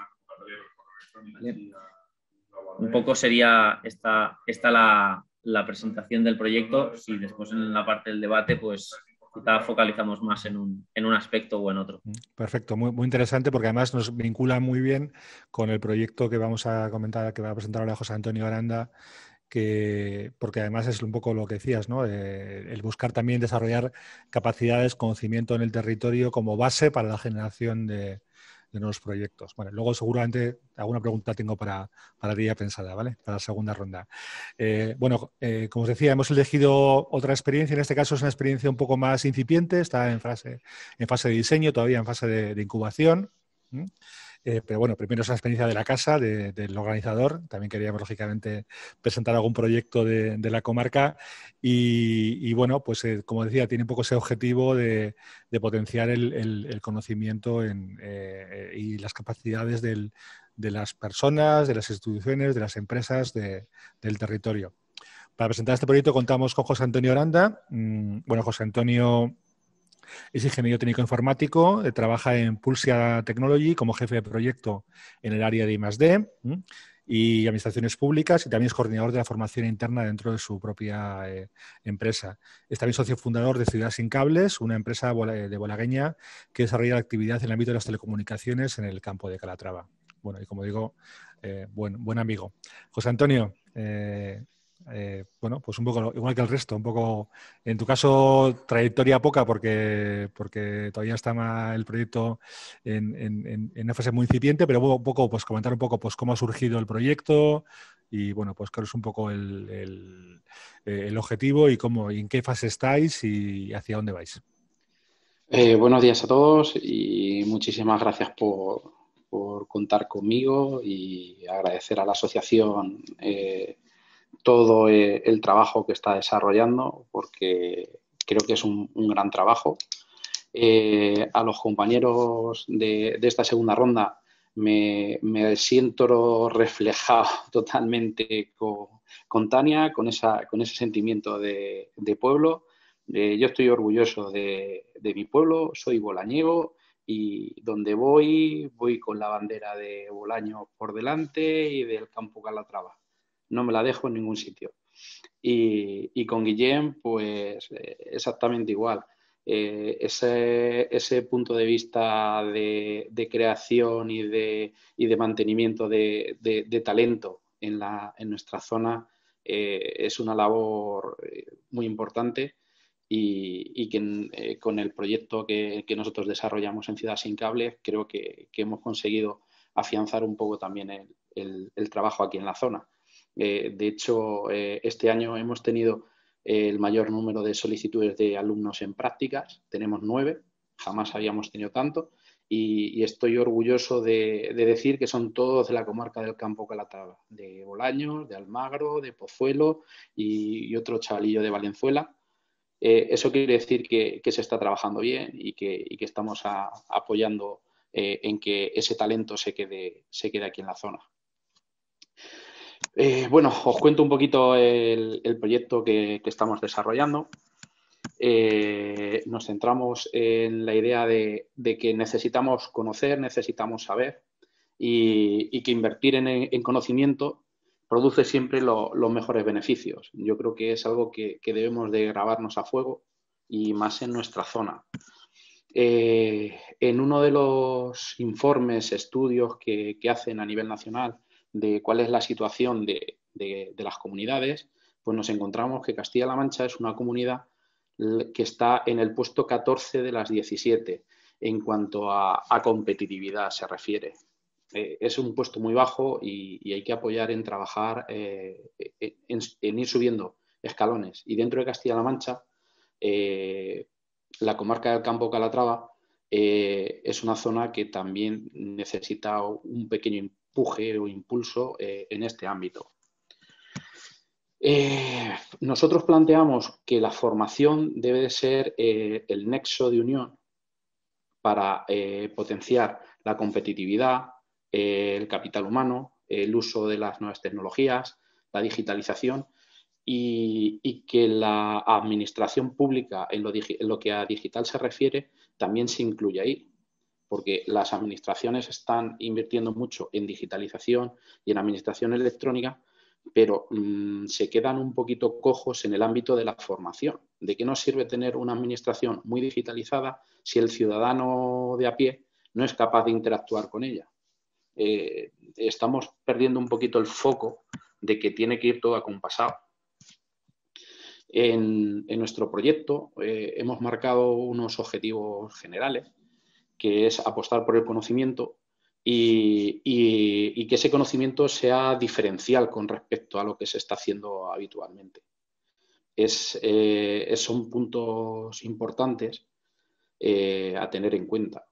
Un poco sería esta, la presentación del proyecto. Si después en la parte del debate, pues focalizamos más en un, aspecto o en otro. Mm, perfecto, muy, muy, interesante porque además nos vincula muy bien con el proyecto que vamos a comentar, que va a presentar ahora José Antonio Aranda, que, porque además es un poco lo que decías, ¿no? Eh, el buscar también desarrollar capacidades, conocimiento en el territorio como base para la generación de, de nuevos proyectos. Bueno, luego seguramente alguna pregunta tengo para, para ti pensada, ¿vale? Para la segunda ronda. Eh, bueno, eh, como os decía, hemos elegido otra experiencia, en este caso es una experiencia un poco más incipiente, está en fase, en fase de diseño, todavía en fase de, incubación. Eh, pero bueno, primero es la experiencia de la casa, del organizador. También queríamos, lógicamente, presentar algún proyecto de, la comarca. Y, bueno, pues eh, como decía, tiene un poco ese objetivo de, potenciar el, conocimiento eh, y las capacidades de las personas, de las instituciones, de las empresas, del territorio. Para presentar este proyecto contamos con José Antonio Oranda. Mm, bueno, José Antonio es ingeniero técnico informático, eh, trabaja en Pulsia Technology como jefe de proyecto en el área de I+D y administraciones públicas y también es coordinador de la formación interna dentro de su propia eh, empresa. Es también socio fundador de Ciudad Sin Cables, una empresa eh, de bolagueña que desarrolla la actividad en el ámbito de las telecomunicaciones en el campo de Calatrava. Bueno, y como digo, buen, amigo. José Antonio, eh, bueno, pues un poco igual que el resto, un poco, en tu caso, trayectoria poca porque, porque todavía está el proyecto en, en, una fase muy incipiente, pero un poco, pues comentar un poco pues, cómo ha surgido el proyecto y, bueno, pues cuál es un poco el, eh, objetivo y cómo, y en qué fase estáis y hacia dónde vais. Eh, buenos días a todos y muchísimas gracias por, por contar conmigo y agradecer a la asociación. Eh, todo eh, el trabajo que está desarrollando, porque creo que es un, gran trabajo. Eh, a los compañeros de, esta segunda ronda me, siento reflejado totalmente con, Tania, con, esa, con ese sentimiento de, pueblo. Eh, yo estoy orgulloso de, mi pueblo, soy bolañego, y donde voy, voy con la bandera de Bolaño por delante y del campo Calatrava no me la dejo en ningún sitio. Y, con Guillem, pues eh, exactamente igual. Eh, ese, punto de vista de, creación y de, mantenimiento de, talento en, nuestra zona eh, es una labor muy importante y, que, con el proyecto que, nosotros desarrollamos en Ciudad Sin Cables creo que, hemos conseguido afianzar un poco también el trabajo aquí en la zona. Eh, de hecho, eh, este año hemos tenido eh, el mayor número de solicitudes de alumnos en prácticas, tenemos nueve, jamás habíamos tenido tanto, y, estoy orgulloso de, decir que son todos de la comarca del Campo Calatrava, de Bolaños, de Almagro, de Pozuelo y, otro chavalillo de Valenzuela. eso quiere decir que, se está trabajando bien y que, estamos apoyando en que ese talento quede, se quede aquí en la zona. Eh, bueno, os cuento un poquito el, proyecto que, estamos desarrollando. Eh, nos centramos en la idea de, que necesitamos conocer, necesitamos saber y, que invertir en, conocimiento produce siempre los mejores beneficios. Yo creo que es algo que, debemos de grabarnos a fuego y más en nuestra zona. Eh, en uno de los informes, estudios que hacen a nivel nacional, de cuál es la situación de, las comunidades, pues nos encontramos que Castilla-La Mancha es una comunidad que está en el puesto 14 de las 17 en cuanto a, competitividad se refiere. Eh, es un puesto muy bajo y, hay que apoyar en trabajar, eh, en, ir subiendo escalones. Y dentro de Castilla-La Mancha, eh, la comarca del Campo Calatrava es una zona que también necesita un pequeño empuje o impulso eh, en este ámbito. Eh, nosotros planteamos que la formación debe ser eh, el nexo de unión para potenciar la competitividad, el capital humano, el uso de las nuevas tecnologías, la digitalización y, que la administración pública en lo que a digital se refiere también se incluya ahí porque las administraciones están invirtiendo mucho en digitalización y en administración electrónica, pero mm, se quedan un poquito cojos en el ámbito de la formación. ¿De qué nos sirve tener una administración muy digitalizada si el ciudadano de a pie no es capaz de interactuar con ella? Eh, estamos perdiendo un poquito el foco de que tiene que ir todo acompasado. En, nuestro proyecto eh, hemos marcado unos objetivos generales que es apostar por el conocimiento y, que ese conocimiento sea diferencial con respecto a lo que se está haciendo habitualmente. Es, eh, son puntos importantes eh, a tener en cuenta.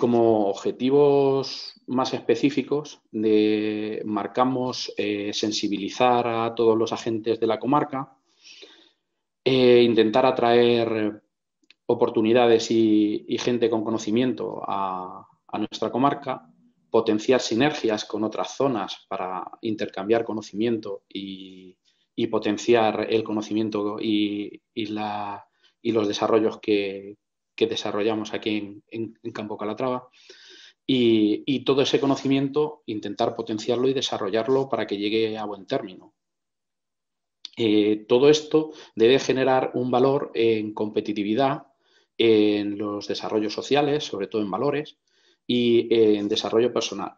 Como objetivos más específicos, de, marcamos eh, sensibilizar a todos los agentes de la comarca, intentar atraer oportunidades y, gente con conocimiento a, nuestra comarca, potenciar sinergias con otras zonas para intercambiar conocimiento y, potenciar el conocimiento y, los desarrollos que, desarrollamos aquí en, Campo Calatrava. Y, todo ese conocimiento intentar potenciarlo y desarrollarlo para que llegue a buen término. Eh, todo esto debe generar un valor en competitividad en los desarrollos sociales, sobre todo en valores, y eh, en desarrollo personal,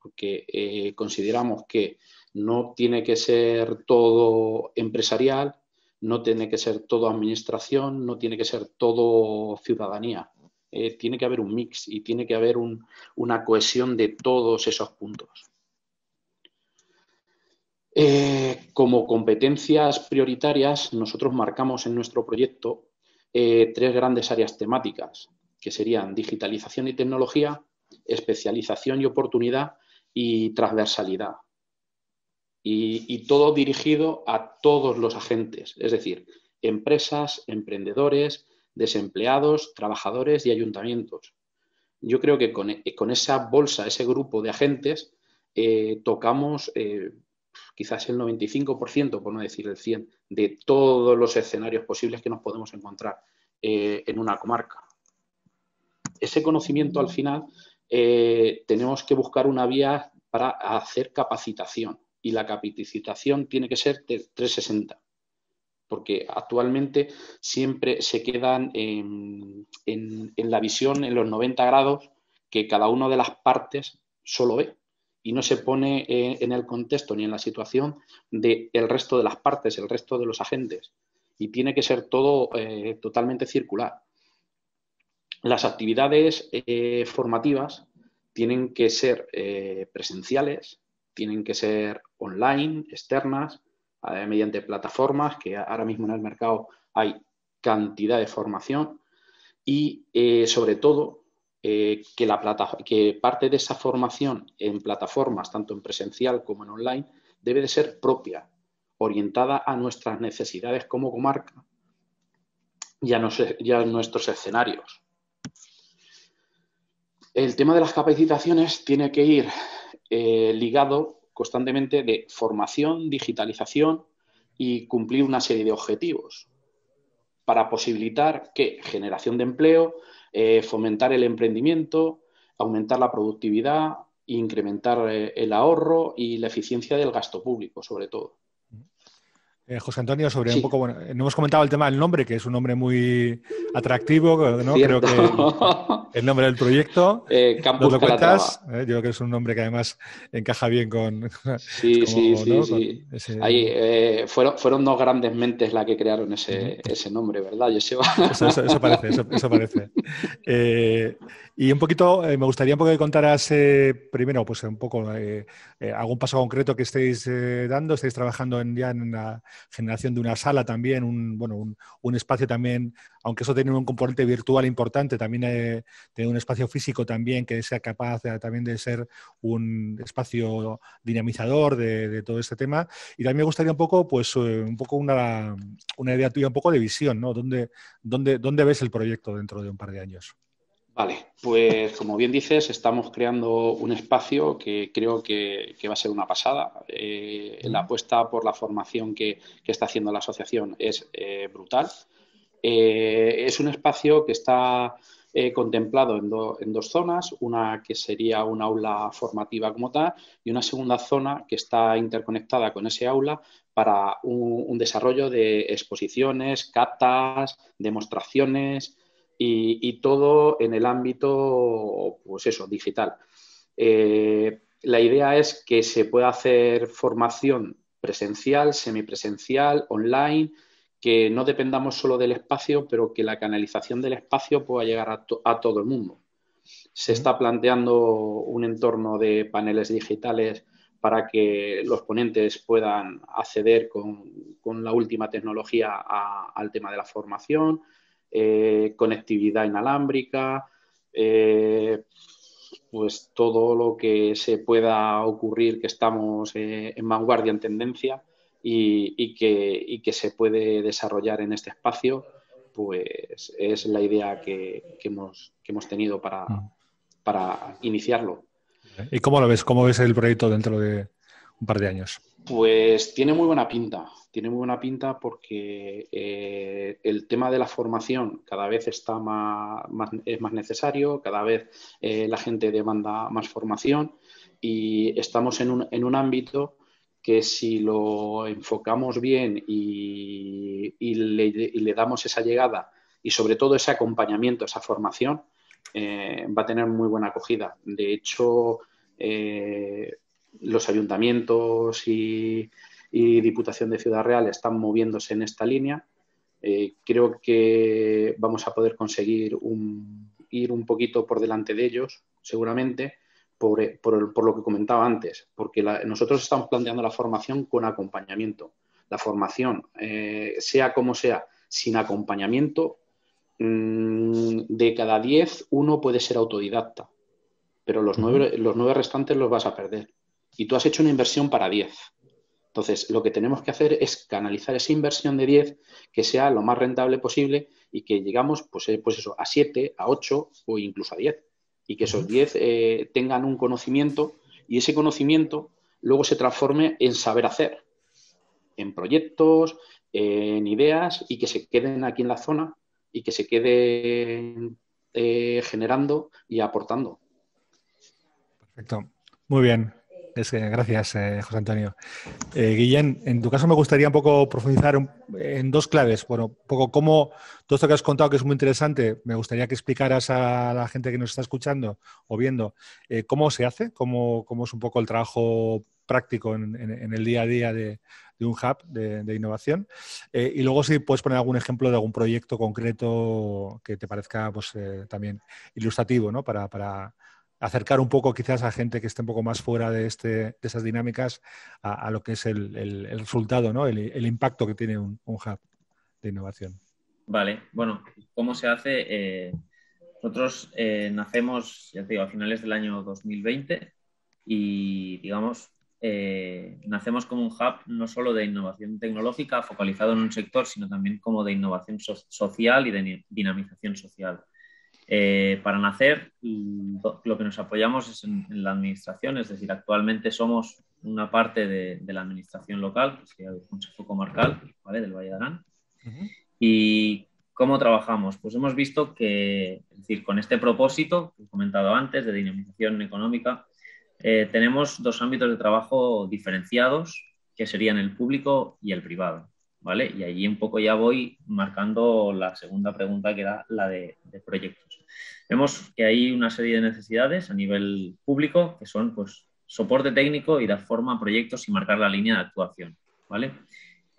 porque eh, consideramos que no tiene que ser todo empresarial, no tiene que ser todo administración, no tiene que ser todo ciudadanía. Eh, tiene que haber un mix y tiene que haber una cohesión de todos esos puntos. como competencias prioritarias, nosotros marcamos en nuestro proyecto eh, tres grandes áreas temáticas, que serían digitalización y tecnología, especialización y oportunidad y transversalidad. Y, todo dirigido a todos los agentes, es decir, empresas, emprendedores, desempleados, trabajadores y ayuntamientos. Yo creo que con, esa bolsa, ese grupo de agentes, eh, tocamos eh, quizás el 95%, por no decir el 100%, de todos los escenarios posibles que nos podemos encontrar eh, en una comarca. Ese conocimiento al final eh, tenemos que buscar una vía para hacer capacitación y la capacitación tiene que ser de 360 porque actualmente siempre se quedan en, en la visión en los 90 grados que cada una de las partes solo ve y no se pone eh, en el contexto ni en la situación del resto de las partes, el resto de los agentes. Y tiene que ser todo eh, totalmente circular. Las actividades eh, formativas tienen que ser presenciales, tienen que ser online, externas, mediante plataformas, que ahora mismo en el mercado hay cantidad de formación y sobre todo eh, que, parte de esa formación en plataformas, tanto en presencial como en online, debe de ser propia, orientada a nuestras necesidades como comarca y a, nuestros escenarios. El tema de las capacitaciones tiene que ir eh, ligado constantemente de formación, digitalización y cumplir una serie de objetivos para posibilitar que generación de empleo, eh, fomentar el emprendimiento, aumentar la productividad, incrementar eh, el ahorro y la eficiencia del gasto público, sobre todo. Eh, José Antonio, sobre un poco, bueno, eh, no hemos comentado el tema del nombre, que es un nombre muy atractivo, ¿no? Creo que el nombre del proyecto. Eh, Campus cuentas? Eh, yo creo que es un nombre que además encaja bien con. Sí, sí, sí, sí. fueron, fueron dos grandes mentes las que crearon ese, nombre, ¿verdad, Eso, parece, eso, parece. y un poquito, me gustaría un poco que contaras primero, pues un poco algún paso concreto que estéis dando, estáis trabajando en, ya en la generación de una sala también, un, un, espacio también, aunque eso tiene un componente virtual importante, también eh, de un espacio físico también que sea capaz también de ser un espacio dinamizador de, de, todo este tema. Y también me gustaría un poco, pues, eh, un poco una, una idea tuya, un poco de visión, ¿no? dónde ves el proyecto dentro de un par de años? Vale, pues como bien dices, estamos creando un espacio que creo que, va a ser una pasada. Eh, la apuesta por la formación que, está haciendo la asociación es eh, brutal. Eh, es un espacio que está contemplado en, dos zonas, una que sería un aula formativa como tal y una segunda zona que está interconectada con ese aula para un, un desarrollo de exposiciones, catas, demostraciones, y, todo en el ámbito, pues eso, digital. Eh, la idea es que se pueda hacer formación presencial, semipresencial, online, que no dependamos solo del espacio, pero que la canalización del espacio pueda llegar a, todo el mundo. Se está planteando un entorno de paneles digitales para que los ponentes puedan acceder con, la última tecnología al tema de la formación. Eh, conectividad inalámbrica, eh, pues todo lo que se pueda ocurrir que estamos eh, en vanguardia en tendencia y, que, se puede desarrollar en este espacio, pues es la idea que, hemos, tenido mm. para iniciarlo. ¿Y cómo lo ves? ¿Cómo ves el proyecto dentro de, un par de años? Pues tiene muy buena pinta, tiene muy buena pinta porque eh, el tema de la formación cada vez está más, es más necesario, cada vez eh, la gente demanda más formación y estamos en un, ámbito que si lo enfocamos bien y, le, damos esa llegada y sobre todo ese acompañamiento, esa formación, eh, va a tener muy buena acogida. De hecho, los ayuntamientos y, Diputación de Ciudad Real están moviéndose en esta línea. Eh, creo que vamos a poder conseguir ir un poquito por delante de ellos, seguramente, por, eh, lo que comentaba antes, porque nosotros estamos planteando la formación con acompañamiento. La formación, eh, sea como sea, sin acompañamiento, mm, de cada 10, uno puede ser autodidacta pero los nueve, los nueve restantes los vas a perder y tú has hecho una inversión para 10. Entonces, lo que tenemos que hacer es canalizar esa inversión de 10 que sea lo más rentable posible y que llegamos, pues, eh, pues eso, a 7, a 8 o incluso a 10. Y que esos 10 eh, tengan un conocimiento y ese conocimiento luego se transforme en saber hacer, en proyectos, en ideas y que se queden aquí en la zona y que se quede eh, generando y aportando. Perfecto. Muy bien gracias, eh, José Antonio. Eh, Guillén, en tu caso me gustaría un poco profundizar en dos claves. Bueno, un poco cómo todo esto que has contado, que es muy interesante, me gustaría que explicaras a la gente que nos está escuchando o viendo eh, cómo se hace, cómo, cómo, es un poco el trabajo práctico en, el día a día de, un hub de, innovación. y luego si puedes poner algún ejemplo de algún proyecto concreto que te parezca pues, también ilustrativo ¿no? para acercar un poco quizás a gente que esté un poco más fuera de, este, de esas dinámicas a, lo que es el, resultado, ¿no? el, impacto que tiene un, hub de innovación. Vale, bueno, ¿cómo se hace? Eh, nosotros eh, nacemos, ya te digo, a finales del año 2020 y, digamos, eh, nacemos como un hub no solo de innovación tecnológica focalizado en un sector, sino también como de innovación social y de dinamización social. Eh, para nacer, lo que nos apoyamos es en, la administración, es decir, actualmente somos una parte de, la administración local, pues, que sería el Consejo Comarcal del Valle de Arán. ¿Y cómo trabajamos? Pues hemos visto que, es decir, con este propósito que he comentado antes de dinamización económica, eh, tenemos dos ámbitos de trabajo diferenciados, que serían el público y el privado. ¿vale? Y allí un poco ya voy marcando la segunda pregunta, que da la de, proyectos. Vemos que hay una serie de necesidades a nivel público, que son pues, soporte técnico y dar forma a proyectos y marcar la línea de actuación, ¿vale?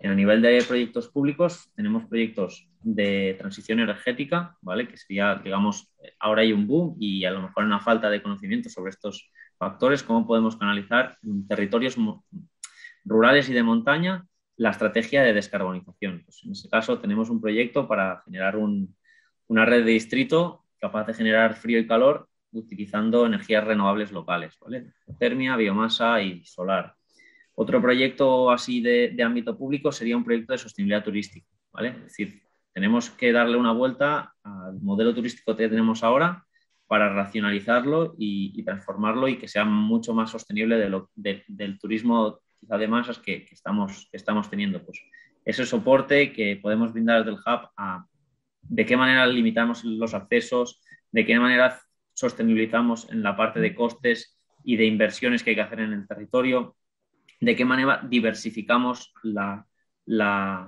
A nivel de proyectos públicos, tenemos proyectos de transición energética, ¿vale? Que sería, digamos, ahora hay un boom y a lo mejor una falta de conocimiento sobre estos factores, cómo podemos canalizar territorios rurales y de montaña la estrategia de descarbonización. Pues, en ese caso tenemos un proyecto para generar una red de distrito capaz de generar frío y calor utilizando energías renovables locales, Termia, biomasa y solar. Otro proyecto así de, ámbito público sería un proyecto de sostenibilidad turística, Es decir, tenemos que darle una vuelta al modelo turístico que tenemos ahora para racionalizarlo y, transformarlo y que sea mucho más sostenible del turismo Además, es que, estamos, teniendo. Pues ese soporte que podemos brindar del el hub a de qué manera limitamos los accesos, de qué manera sostenibilizamos en la parte de costes y de inversiones que hay que hacer en el territorio, de qué manera diversificamos las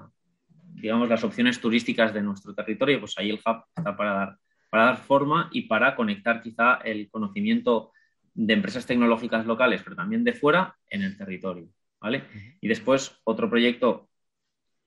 opciones turísticas de nuestro territorio, pues ahí el hub está para dar, para dar forma y para conectar quizá el conocimiento de empresas tecnológicas locales, pero también de fuera, en el territorio. Y después otro proyecto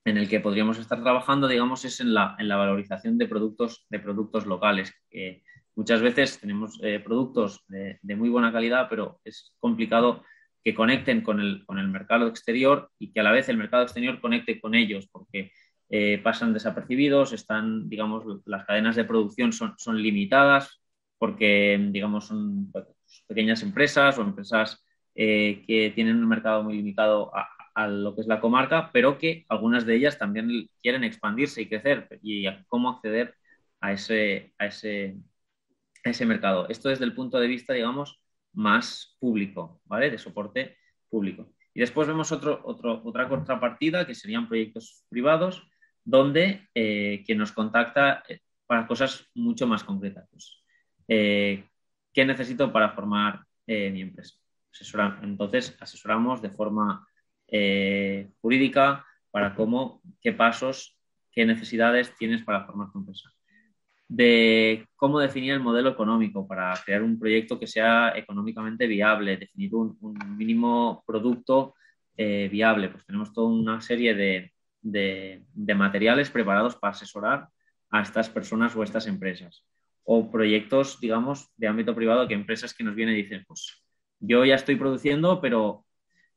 en el que podríamos estar trabajando, digamos, es en la, en la valorización de productos, de productos locales. Que muchas veces tenemos eh, productos de, muy buena calidad, pero es complicado que conecten con el, con el, mercado exterior y que a la vez el mercado exterior conecte con ellos, porque eh, pasan desapercibidos, están, digamos, las cadenas de producción son, son limitadas, porque, digamos, son pues, pequeñas empresas o empresas eh, que tienen un mercado muy limitado a, lo que es la comarca, pero que algunas de ellas también quieren expandirse y crecer y cómo acceder a ese, ese, ese mercado. Esto desde el punto de vista, digamos, más público, ¿vale? De soporte público. Y después vemos otro, otro, otra contrapartida que serían proyectos privados, donde eh, quien nos contacta eh, para cosas mucho más concretas. ¿Qué necesito para formar mi empresa? Entonces, asesoramos de forma eh, jurídica para cómo, qué pasos, qué necesidades tienes para formar tu empresa. De cómo definir el modelo económico para crear un proyecto que sea económicamente viable, definir un, mínimo producto eh, viable. Pues tenemos toda una serie de, de materiales preparados para asesorar a estas personas o a estas empresas. O proyectos, digamos, de ámbito privado que empresas que nos vienen y dicen, pues yo ya estoy produciendo, pero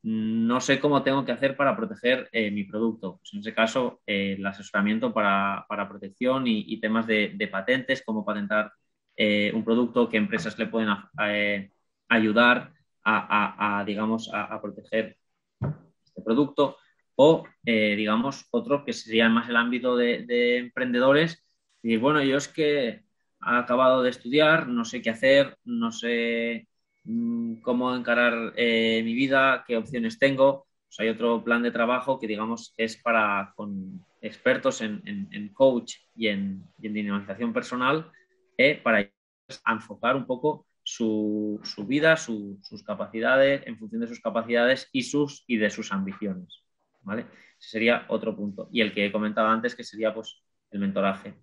no sé cómo tengo que hacer para proteger eh, mi producto. Pues en ese caso, eh, el asesoramiento para, protección y, temas de, patentes, cómo patentar eh, un producto, qué empresas le pueden ayudar a, digamos, a, proteger este producto. O, digamos, otro que sería más el ámbito de, emprendedores. Y bueno, yo es que he acabado de estudiar, no sé qué hacer, no sé Mm, cómo encarar eh, mi vida, qué opciones tengo. hay otro plan de trabajo que, digamos, es para con expertos en, coach y en, dinamización personal eh, para enfocar un poco su, vida, sus capacidades, en función de sus capacidades y, sus, y de sus ambiciones. Ese sería otro punto. Y el que he comentado antes, que sería pues, el mentoraje.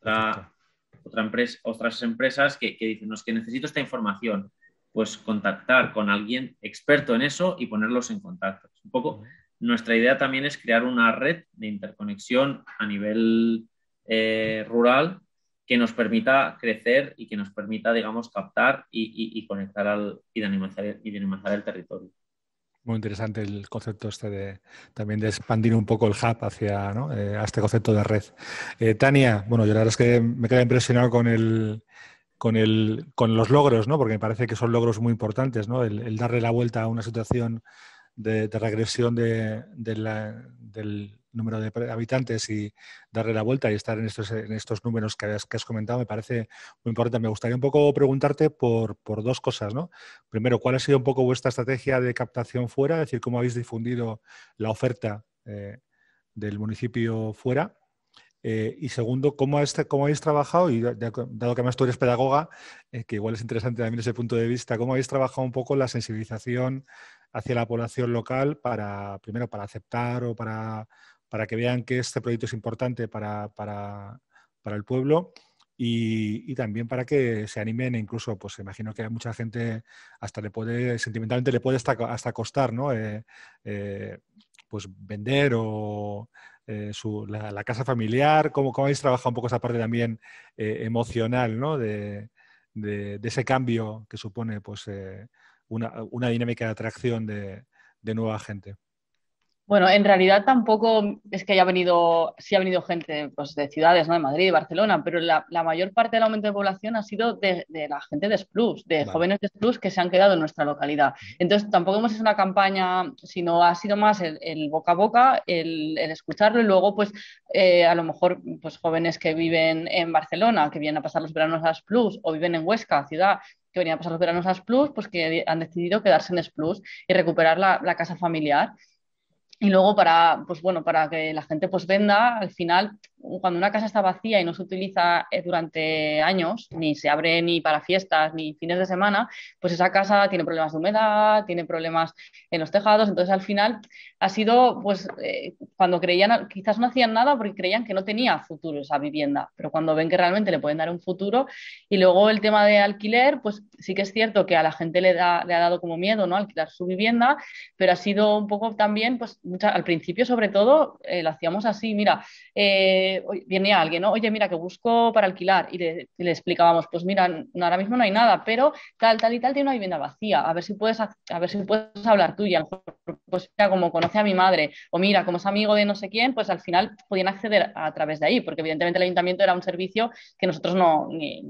Otra, empresa, otras empresas que, que dicen, no, que necesito esta información, pues contactar con alguien experto en eso y ponerlos en contacto. Un poco nuestra idea también es crear una red de interconexión a nivel eh, rural que nos permita crecer y que nos permita, digamos, captar y, conectar al, y, dinamizar, y el territorio. Muy interesante el concepto este de también de expandir un poco el hub hacia ¿no? Eh, este concepto de red. Eh, Tania, bueno, yo la verdad es que me queda impresionado con el con, los logros, ¿no? porque me parece que son logros muy importantes, ¿no? el, darle la vuelta a una situación de, regresión del número de habitantes y darle la vuelta y estar en estos, números que has, que has comentado me parece muy importante. Me gustaría un poco preguntarte por, dos cosas. ¿no? Primero, ¿cuál ha sido un poco vuestra estrategia de captación fuera? Es decir, ¿cómo habéis difundido la oferta eh, del municipio fuera? Eh, y segundo, ¿cómo, este, cómo habéis trabajado? Y dado que además tú eres pedagoga, eh, que igual es interesante también ese punto de vista, ¿cómo habéis trabajado un poco la sensibilización hacia la población local para, primero, para aceptar o para, para que vean que este proyecto es importante para, para, para el pueblo? Y, también para que se animen e incluso, pues imagino que a mucha gente hasta le puede, sentimentalmente le puede hasta, hasta costar, ¿no? Eh, pues vender o eh, su, la, casa familiar, cómo, cómo, habéis trabajado un poco esa parte también eh, emocional, ¿no? De, ese cambio que supone pues, eh, una, dinámica de atracción de, de nueva gente. Bueno, en realidad tampoco es que haya venido, sí ha venido gente pues, de ciudades, ¿no? De Madrid, de Barcelona, pero la, mayor parte del aumento de población ha sido de, la gente de SPLUS, de jóvenes de SPLUS que se han quedado en nuestra localidad. Entonces, tampoco hemos hecho una campaña, sino ha sido más el, boca a boca, el, escucharlo y luego, pues, eh, a lo mejor, pues, jóvenes que viven en Barcelona, que vienen a pasar los veranos a SPLUS o viven en Huesca, ciudad, que venían a pasar los veranos a SPLUS, pues que han decidido quedarse en SPLUS y recuperar la casa familiar. Y luego para, pues bueno, para que la gente pues venda, al final cuando una casa está vacía y no se utiliza eh, durante años, ni se abre ni para fiestas ni fines de semana, pues esa casa tiene problemas de humedad, tiene problemas en los tejados, entonces al final ha sido, pues, eh, cuando creían, quizás no hacían nada porque creían que no tenía futuro esa vivienda, pero cuando ven que realmente le pueden dar un futuro y luego el tema de alquiler, pues sí que es cierto que a la gente le, le ha dado como miedo, ¿no? Alquilar su vivienda, pero ha sido un poco también, pues, al principio sobre todo, eh, lo hacíamos así, mira, eh, viene alguien, ¿no? Oye, mira, que busco para alquilar. Y le, explicábamos, pues mira, ahora mismo no hay nada, pero tal, tal y tal tiene una vivienda vacía. A ver si puedes, a, ver si puedes hablar tuya. A lo mejor, pues como conoce a mi madre, o mira, como es amigo de no sé quién, pues al final podían acceder a través de ahí, porque evidentemente el ayuntamiento era un servicio que nosotros no, eh,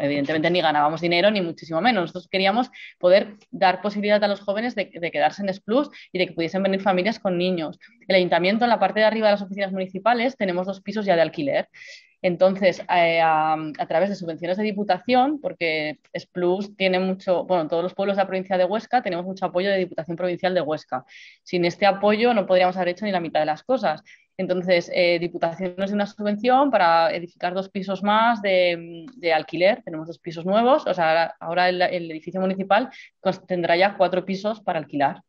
evidentemente ni ganábamos dinero, ni muchísimo menos. Nosotros queríamos poder dar posibilidad a los jóvenes de, quedarse en Splus y de que pudiesen venir familias con niños. El ayuntamiento, en la parte de arriba de las oficinas municipales, tenemos dos pisos ya de alquiler. Entonces, eh, a, través de subvenciones de diputación, porque plus tiene mucho, bueno, todos los pueblos de la provincia de Huesca tenemos mucho apoyo de Diputación Provincial de Huesca. Sin este apoyo no podríamos haber hecho ni la mitad de las cosas. Entonces, eh, Diputación nos una subvención para edificar dos pisos más de, de alquiler. Tenemos dos pisos nuevos, o sea, ahora, el, edificio municipal tendrá ya cuatro pisos para alquilar.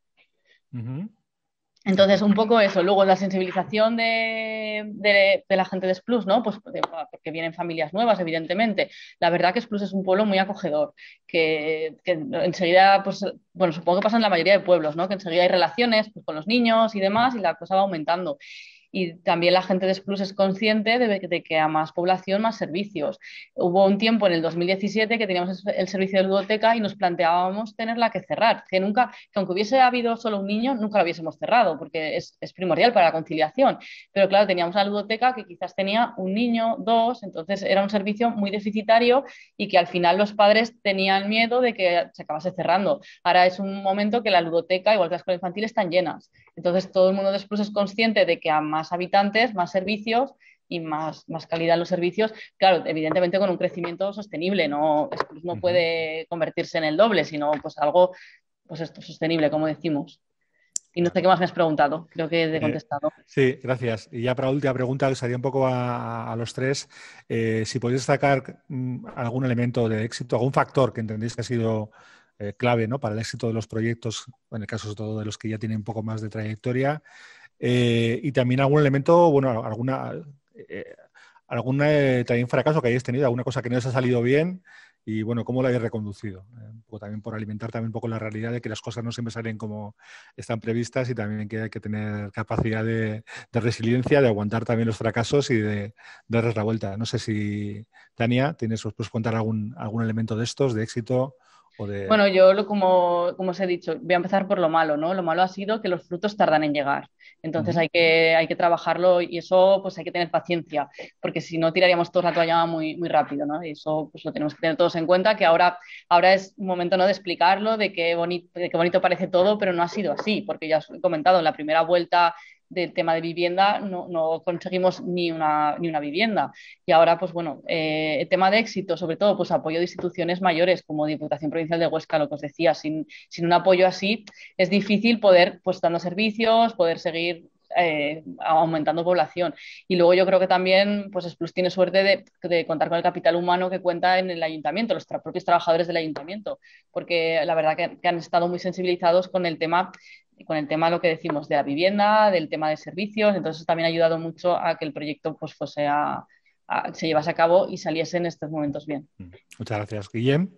Entonces, un poco eso. Luego, la sensibilización de, la gente de Splus, ¿no? Pues ah, porque vienen familias nuevas, evidentemente. La verdad que Splus es un pueblo muy acogedor, que, enseguida, pues, bueno, supongo que pasa en la mayoría de pueblos, ¿no? Que enseguida hay relaciones pues, con los niños y demás y la cosa va aumentando y también la gente de Splus es consciente de, que a más población, más servicios. Hubo un tiempo en el 2017 que teníamos el servicio de ludoteca y nos planteábamos tenerla que cerrar, que nunca, aunque hubiese habido solo un niño, nunca lo hubiésemos cerrado, porque es, primordial para la conciliación. Pero claro, teníamos la ludoteca que quizás tenía un niño, dos, entonces era un servicio muy deficitario y que al final los padres tenían miedo de que se acabase cerrando. Ahora es un momento que la ludoteca, igual que la escuela infantil, están llenas. Entonces todo el mundo de Splus es consciente de que a más más habitantes, más servicios y más, más calidad en los servicios, claro, evidentemente con un crecimiento sostenible, no, no puede convertirse en el doble, sino pues algo pues sostenible, como decimos. Y no sé qué más me has preguntado, creo que he eh, contestado. sí, gracias. Y ya para la última pregunta, os haría un poco a, los tres, eh, si podéis destacar mm, algún elemento de éxito, algún factor que entendéis que ha sido eh, clave ¿no? para el éxito de los proyectos, en el caso sobre todo de los que ya tienen un poco más de trayectoria, eh, y también algún elemento, bueno, alguna, eh, eh, también fracaso que hayáis tenido, alguna cosa que no os ha salido bien y bueno, cómo lo habéis reconducido. también por alimentar también un poco la realidad de que las cosas no siempre salen como están previstas y también que hay que tener capacidad de, resiliencia, de aguantar también los fracasos y de, darles la vuelta. No sé si, Tania, ¿tienes, os puedes contar algún, algún elemento de estos, de éxito bueno, yo lo, como, os he dicho, voy a empezar por lo malo, ¿no? Lo malo ha sido que los frutos tardan en llegar. Entonces hay, que, hay que trabajarlo y eso pues hay que tener paciencia, porque si no tiraríamos toda la toalla muy, muy rápido, ¿no? Y eso pues lo tenemos que tener todos en cuenta, que ahora, ahora es momento, ¿no? De explicarlo, de qué, bonito, de qué bonito parece todo, pero no ha sido así, porque ya os he comentado, en la primera vuelta del tema de vivienda no, conseguimos ni una, ni una vivienda. Y ahora, pues bueno, eh, el tema de éxito, sobre todo, pues apoyo de instituciones mayores como Diputación Provincial de Huesca, lo que os decía, sin, sin un apoyo así es difícil poder, pues dando servicios, poder seguir eh, aumentando población. Y luego yo creo que también, pues Plus tiene suerte de, contar con el capital humano que cuenta en el ayuntamiento, los propios trabajadores del ayuntamiento, porque la verdad que, han estado muy sensibilizados con el tema con el tema, lo que decimos, de la vivienda, del tema de servicios. Entonces, también ha ayudado mucho a que el proyecto pues, se llevase a cabo y saliese en estos momentos bien. Mm. Muchas gracias, Guillem. ¿En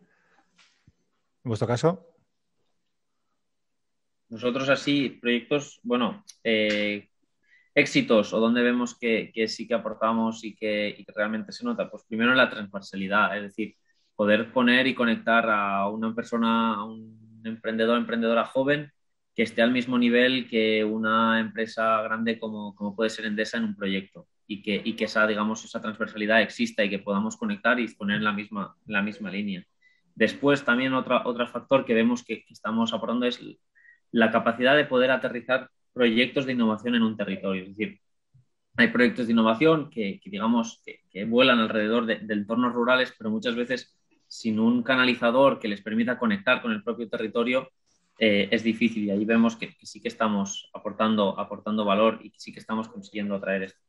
vuestro caso? Nosotros así, proyectos, bueno, eh, éxitos o donde vemos que, que sí que aportamos y que, y que, realmente se nota, pues primero la transversalidad, es decir, poder poner y conectar a una persona, a un emprendedor, emprendedora joven que esté al mismo nivel que una empresa grande como, puede ser Endesa en un proyecto y que, y que esa, digamos, esa transversalidad exista y que podamos conectar y poner en la misma, la misma línea. Después también otro factor que vemos que, estamos aportando es la capacidad de poder aterrizar proyectos de innovación en un territorio. Es decir, hay proyectos de innovación que, digamos, que, vuelan alrededor de, entornos rurales, pero muchas veces sin un canalizador que les permita conectar con el propio territorio, eh, es difícil y ahí vemos que, sí que estamos aportando, aportando valor y sí que estamos consiguiendo atraer esto.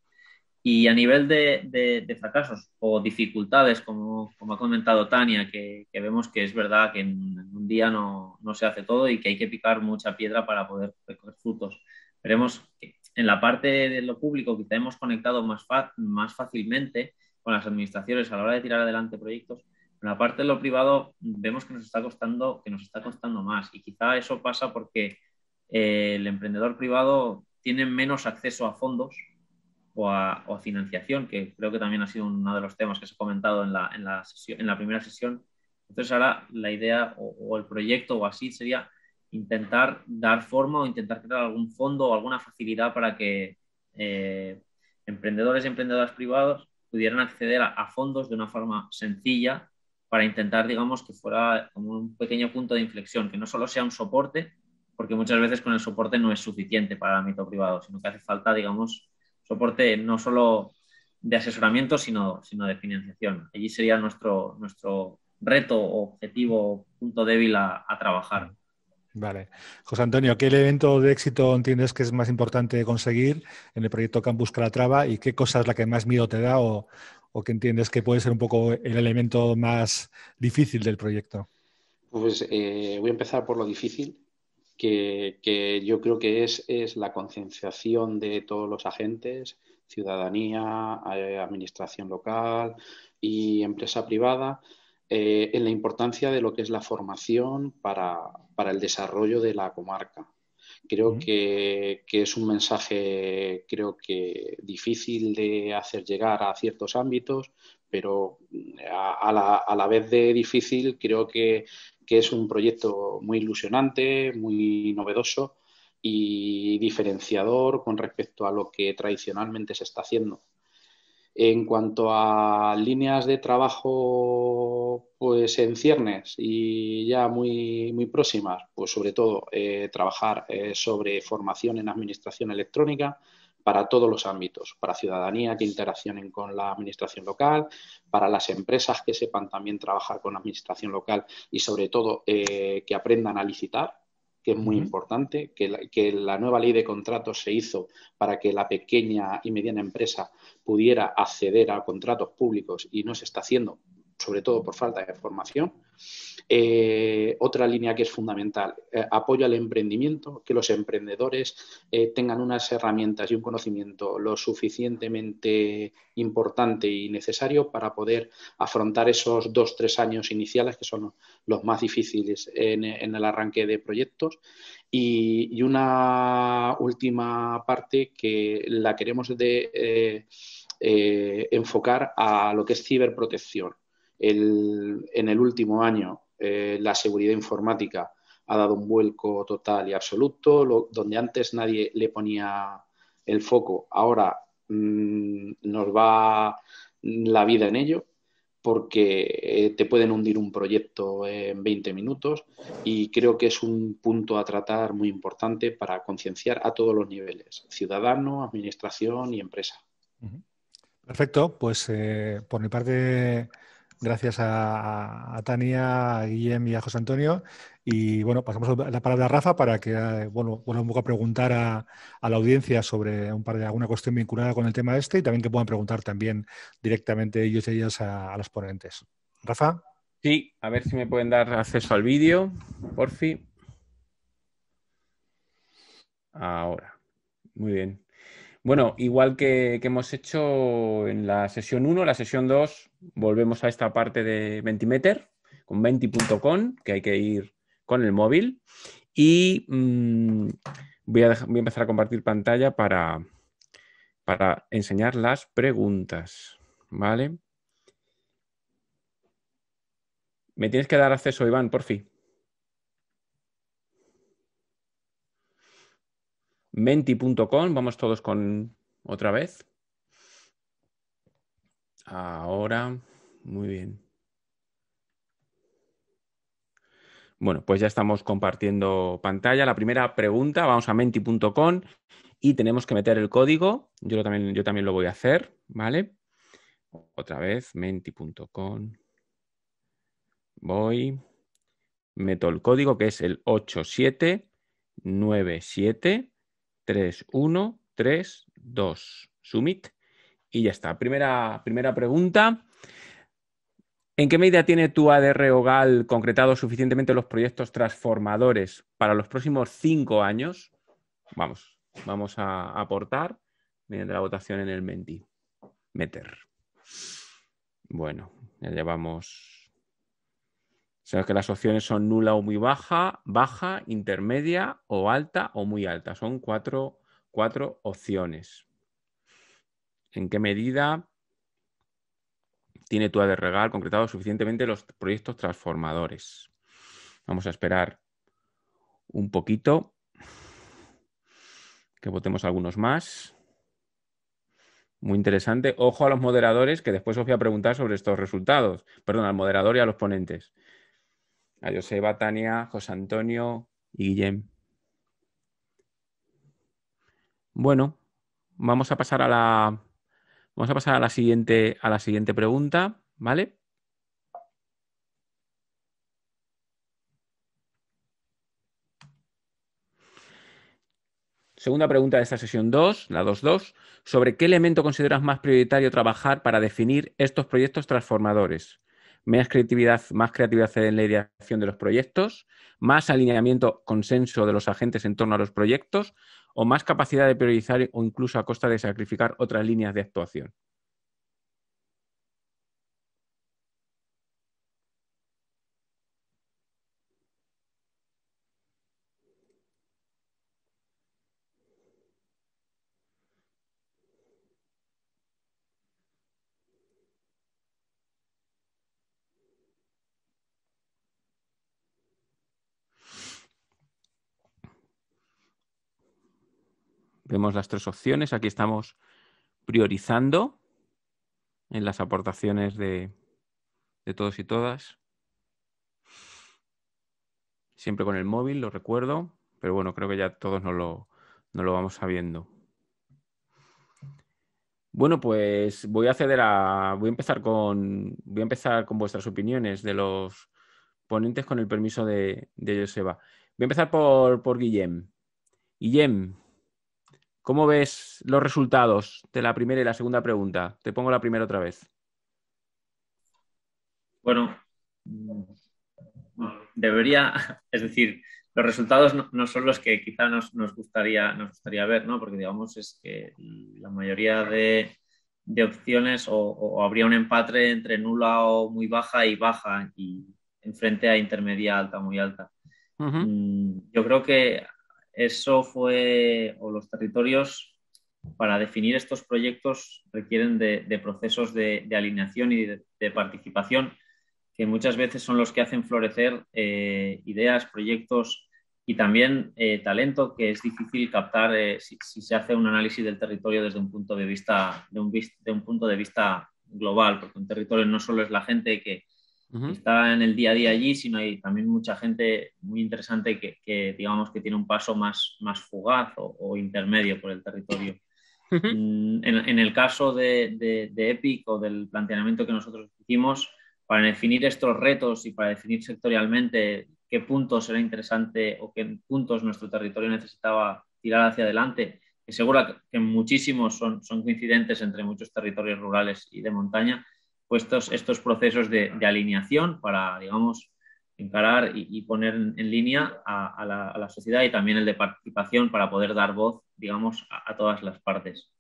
Y a nivel de, fracasos o dificultades, como, ha comentado Tania, que, vemos que es verdad que en, un día no, se hace todo y que hay que picar mucha piedra para poder recoger frutos. Veremos que en la parte de lo público quizá hemos conectado más, más fácilmente con las administraciones a la hora de tirar adelante proyectos, en la parte de lo privado vemos que nos está costando, que nos está costando más y quizá eso pasa porque eh, el emprendedor privado tiene menos acceso a fondos o a, financiación, que creo que también ha sido uno de los temas que se ha comentado en la, en en la primera sesión. Entonces ahora la idea o, el proyecto o así sería intentar dar forma o intentar crear algún fondo o alguna facilidad para que eh, emprendedores y emprendedoras privados pudieran acceder a fondos de una forma sencilla para intentar, digamos, que fuera como un pequeño punto de inflexión, que no solo sea un soporte, porque muchas veces con el soporte no es suficiente para el ámbito privado, sino que hace falta, digamos, soporte no solo de asesoramiento, sino, sino de financiación. Allí sería nuestro, nuestro reto, objetivo, punto débil a, trabajar. Vale. José Antonio, ¿qué evento de éxito entiendes que es más importante conseguir en el proyecto Campus Calatrava y qué cosa es la que más miedo te da o o que entiendes que puede ser un poco el elemento más difícil del proyecto? Pues eh, voy a empezar por lo difícil, que, yo creo que es, es, la concienciación de todos los agentes, ciudadanía, administración local y empresa privada, eh, en la importancia de lo que es la formación para el desarrollo de la comarca. Creo que, es un mensaje, creo que difícil de hacer llegar a ciertos ámbitos, pero mm, a, la, vez de difícil, creo que, es un proyecto muy ilusionante, muy novedoso y diferenciador con respecto a lo que tradicionalmente se está haciendo. En cuanto a líneas de trabajo pues en ciernes y ya muy, muy próximas, pues sobre todo eh, trabajar eh, sobre formación en administración electrónica para todos los ámbitos, para ciudadanía que interaccionen con la administración local, para las empresas que sepan también trabajar con la administración local y sobre todo eh, que aprendan a licitar, que es muy importante, que la, que la, nueva ley de contratos se hizo para que la pequeña y mediana empresa pudiera acceder a contratos públicos y no se está haciendo, sobre todo por falta de formación. Eh, otra línea que es fundamental, eh, apoyo al emprendimiento, que los emprendedores eh, tengan unas herramientas y un conocimiento lo suficientemente importante y necesario para poder afrontar esos dos, tres años iniciales que son los más difíciles en, el arranque de proyectos. Y, una última parte que la queremos enfocar a lo que es ciberprotección en el último año, eh, la seguridad informática ha dado un vuelco total y absoluto, donde antes nadie le ponía el foco, ahora mm, nos va la vida en ello porque eh, te pueden hundir un proyecto en 20 minutos y creo que es un punto a tratar muy importante para concienciar a todos los niveles, ciudadano, administración y empresa. Perfecto, pues eh, por mi parte Gracias a, Tania, a Guillem y a José Antonio. Y bueno, pasamos la palabra a Rafa para que eh, bueno, vuelva un poco a preguntar a, la audiencia sobre un par de alguna cuestión vinculada con el tema este y también que puedan preguntar también directamente ellos y ellas a, los ponentes. Rafa. Sí, a ver si me pueden dar acceso al vídeo, por fin. Ahora. Muy bien. Bueno, igual que, que hemos hecho en la sesión 1, la sesión 2 volvemos a esta parte de Mentimeter con Menti.com, que hay que ir con el móvil. Y mm, voy, a empezar a compartir pantalla para, para enseñar las preguntas. ¿Vale? Me tienes que dar acceso, Iván, por fin. Menti.com, vamos todos con otra vez. Ahora, muy bien. Bueno, pues ya estamos compartiendo pantalla. La primera pregunta, vamos a menti.com y tenemos que meter el código. Yo, también, yo también lo voy a hacer, ¿vale? Otra vez, menti.com. Voy, meto el código que es el 87973132. Summit. Y ya está. Primera, primera pregunta. ¿En qué medida tiene tu ADR Gal concretado suficientemente los proyectos transformadores para los próximos cinco años? Vamos, vamos a aportar mediante la votación en el Menti. Meter. Bueno, ya llevamos. Sabes que las opciones son nula o muy baja, baja, intermedia o alta o muy alta. Son cuatro opciones. ¿En qué medida tiene tu de regal concretado suficientemente los proyectos transformadores? Vamos a esperar un poquito que votemos algunos más. Muy interesante. Ojo a los moderadores, que después os voy a preguntar sobre estos resultados. Perdón, al moderador y a los ponentes. A Joseba, Tania, José Antonio y Guillem. Bueno, vamos a pasar a la Vamos a pasar a la siguiente, a la siguiente pregunta, ¿vale? Segunda pregunta de esta sesión 2, la 2.2, sobre qué elemento consideras más prioritario trabajar para definir estos proyectos transformadores. Más creatividad, más creatividad en la ideación de los proyectos, más alineamiento, consenso de los agentes en torno a los proyectos, o más capacidad de priorizar o incluso a costa de sacrificar otras líneas de actuación. Vemos las tres opciones. Aquí estamos priorizando en las aportaciones de, todos y todas. Siempre con el móvil, lo recuerdo, pero bueno, creo que ya todos nos lo, vamos sabiendo. Bueno, pues voy a acceder a. Voy a empezar con. Voy a empezar con vuestras opiniones de los ponentes con el permiso de, de Joseba. Voy a empezar por, por Guillem. Guillem, ¿Cómo ves los resultados de la primera y la segunda pregunta? Te pongo la primera otra vez. Bueno, debería, es decir, los resultados no, son los que quizá nos, gustaría, nos gustaría ver, ¿no? Porque digamos es que la mayoría de, opciones o, habría un empate entre nula o muy baja y baja y enfrente a intermedia alta, muy alta. Mm, yo creo que eso fue, o los territorios para definir estos proyectos requieren de, procesos de, alineación y de, participación que muchas veces son los que hacen florecer eh, ideas, proyectos y también eh, talento que es difícil captar eh, si, se hace un análisis del territorio desde un punto de vista, de un punto de vista global, porque un territorio no solo es la gente que, está en el día a día allí, sino hay también mucha gente muy interesante que, digamos que tiene un paso más, fugaz o, intermedio por el territorio. Mm, en, el caso de, EPIC o del planteamiento que nosotros hicimos, para definir estos retos y para definir sectorialmente qué puntos era interesante o qué puntos nuestro territorio necesitaba tirar hacia adelante, que seguro que muchísimos son coincidentes entre muchos territorios rurales y de montaña, pues estos, procesos de, alineación para, digamos, encarar y, poner en, línea a, la, sociedad y también el de participación para poder dar voz, digamos, a, todas las partes.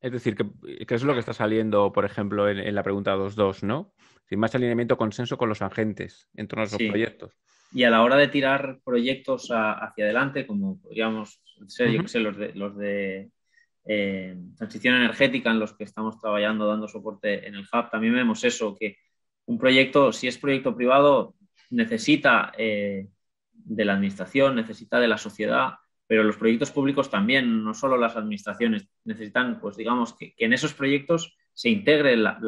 Es decir, que ¿qué, es lo que está saliendo, por ejemplo, en, la pregunta 2.2, ¿no? Sin más alineamiento, consenso con los agentes en torno a los proyectos. Y a la hora de tirar proyectos hacia adelante, como podríamos ser, los de eh, transición energética en los que estamos trabajando, dando soporte en el hub, también vemos eso, que un proyecto, si es proyecto privado, necesita eh, de la administración, necesita de la sociedad, pero los proyectos públicos también, no solo las administraciones, necesitan, pues digamos, que, en esos proyectos se integre la,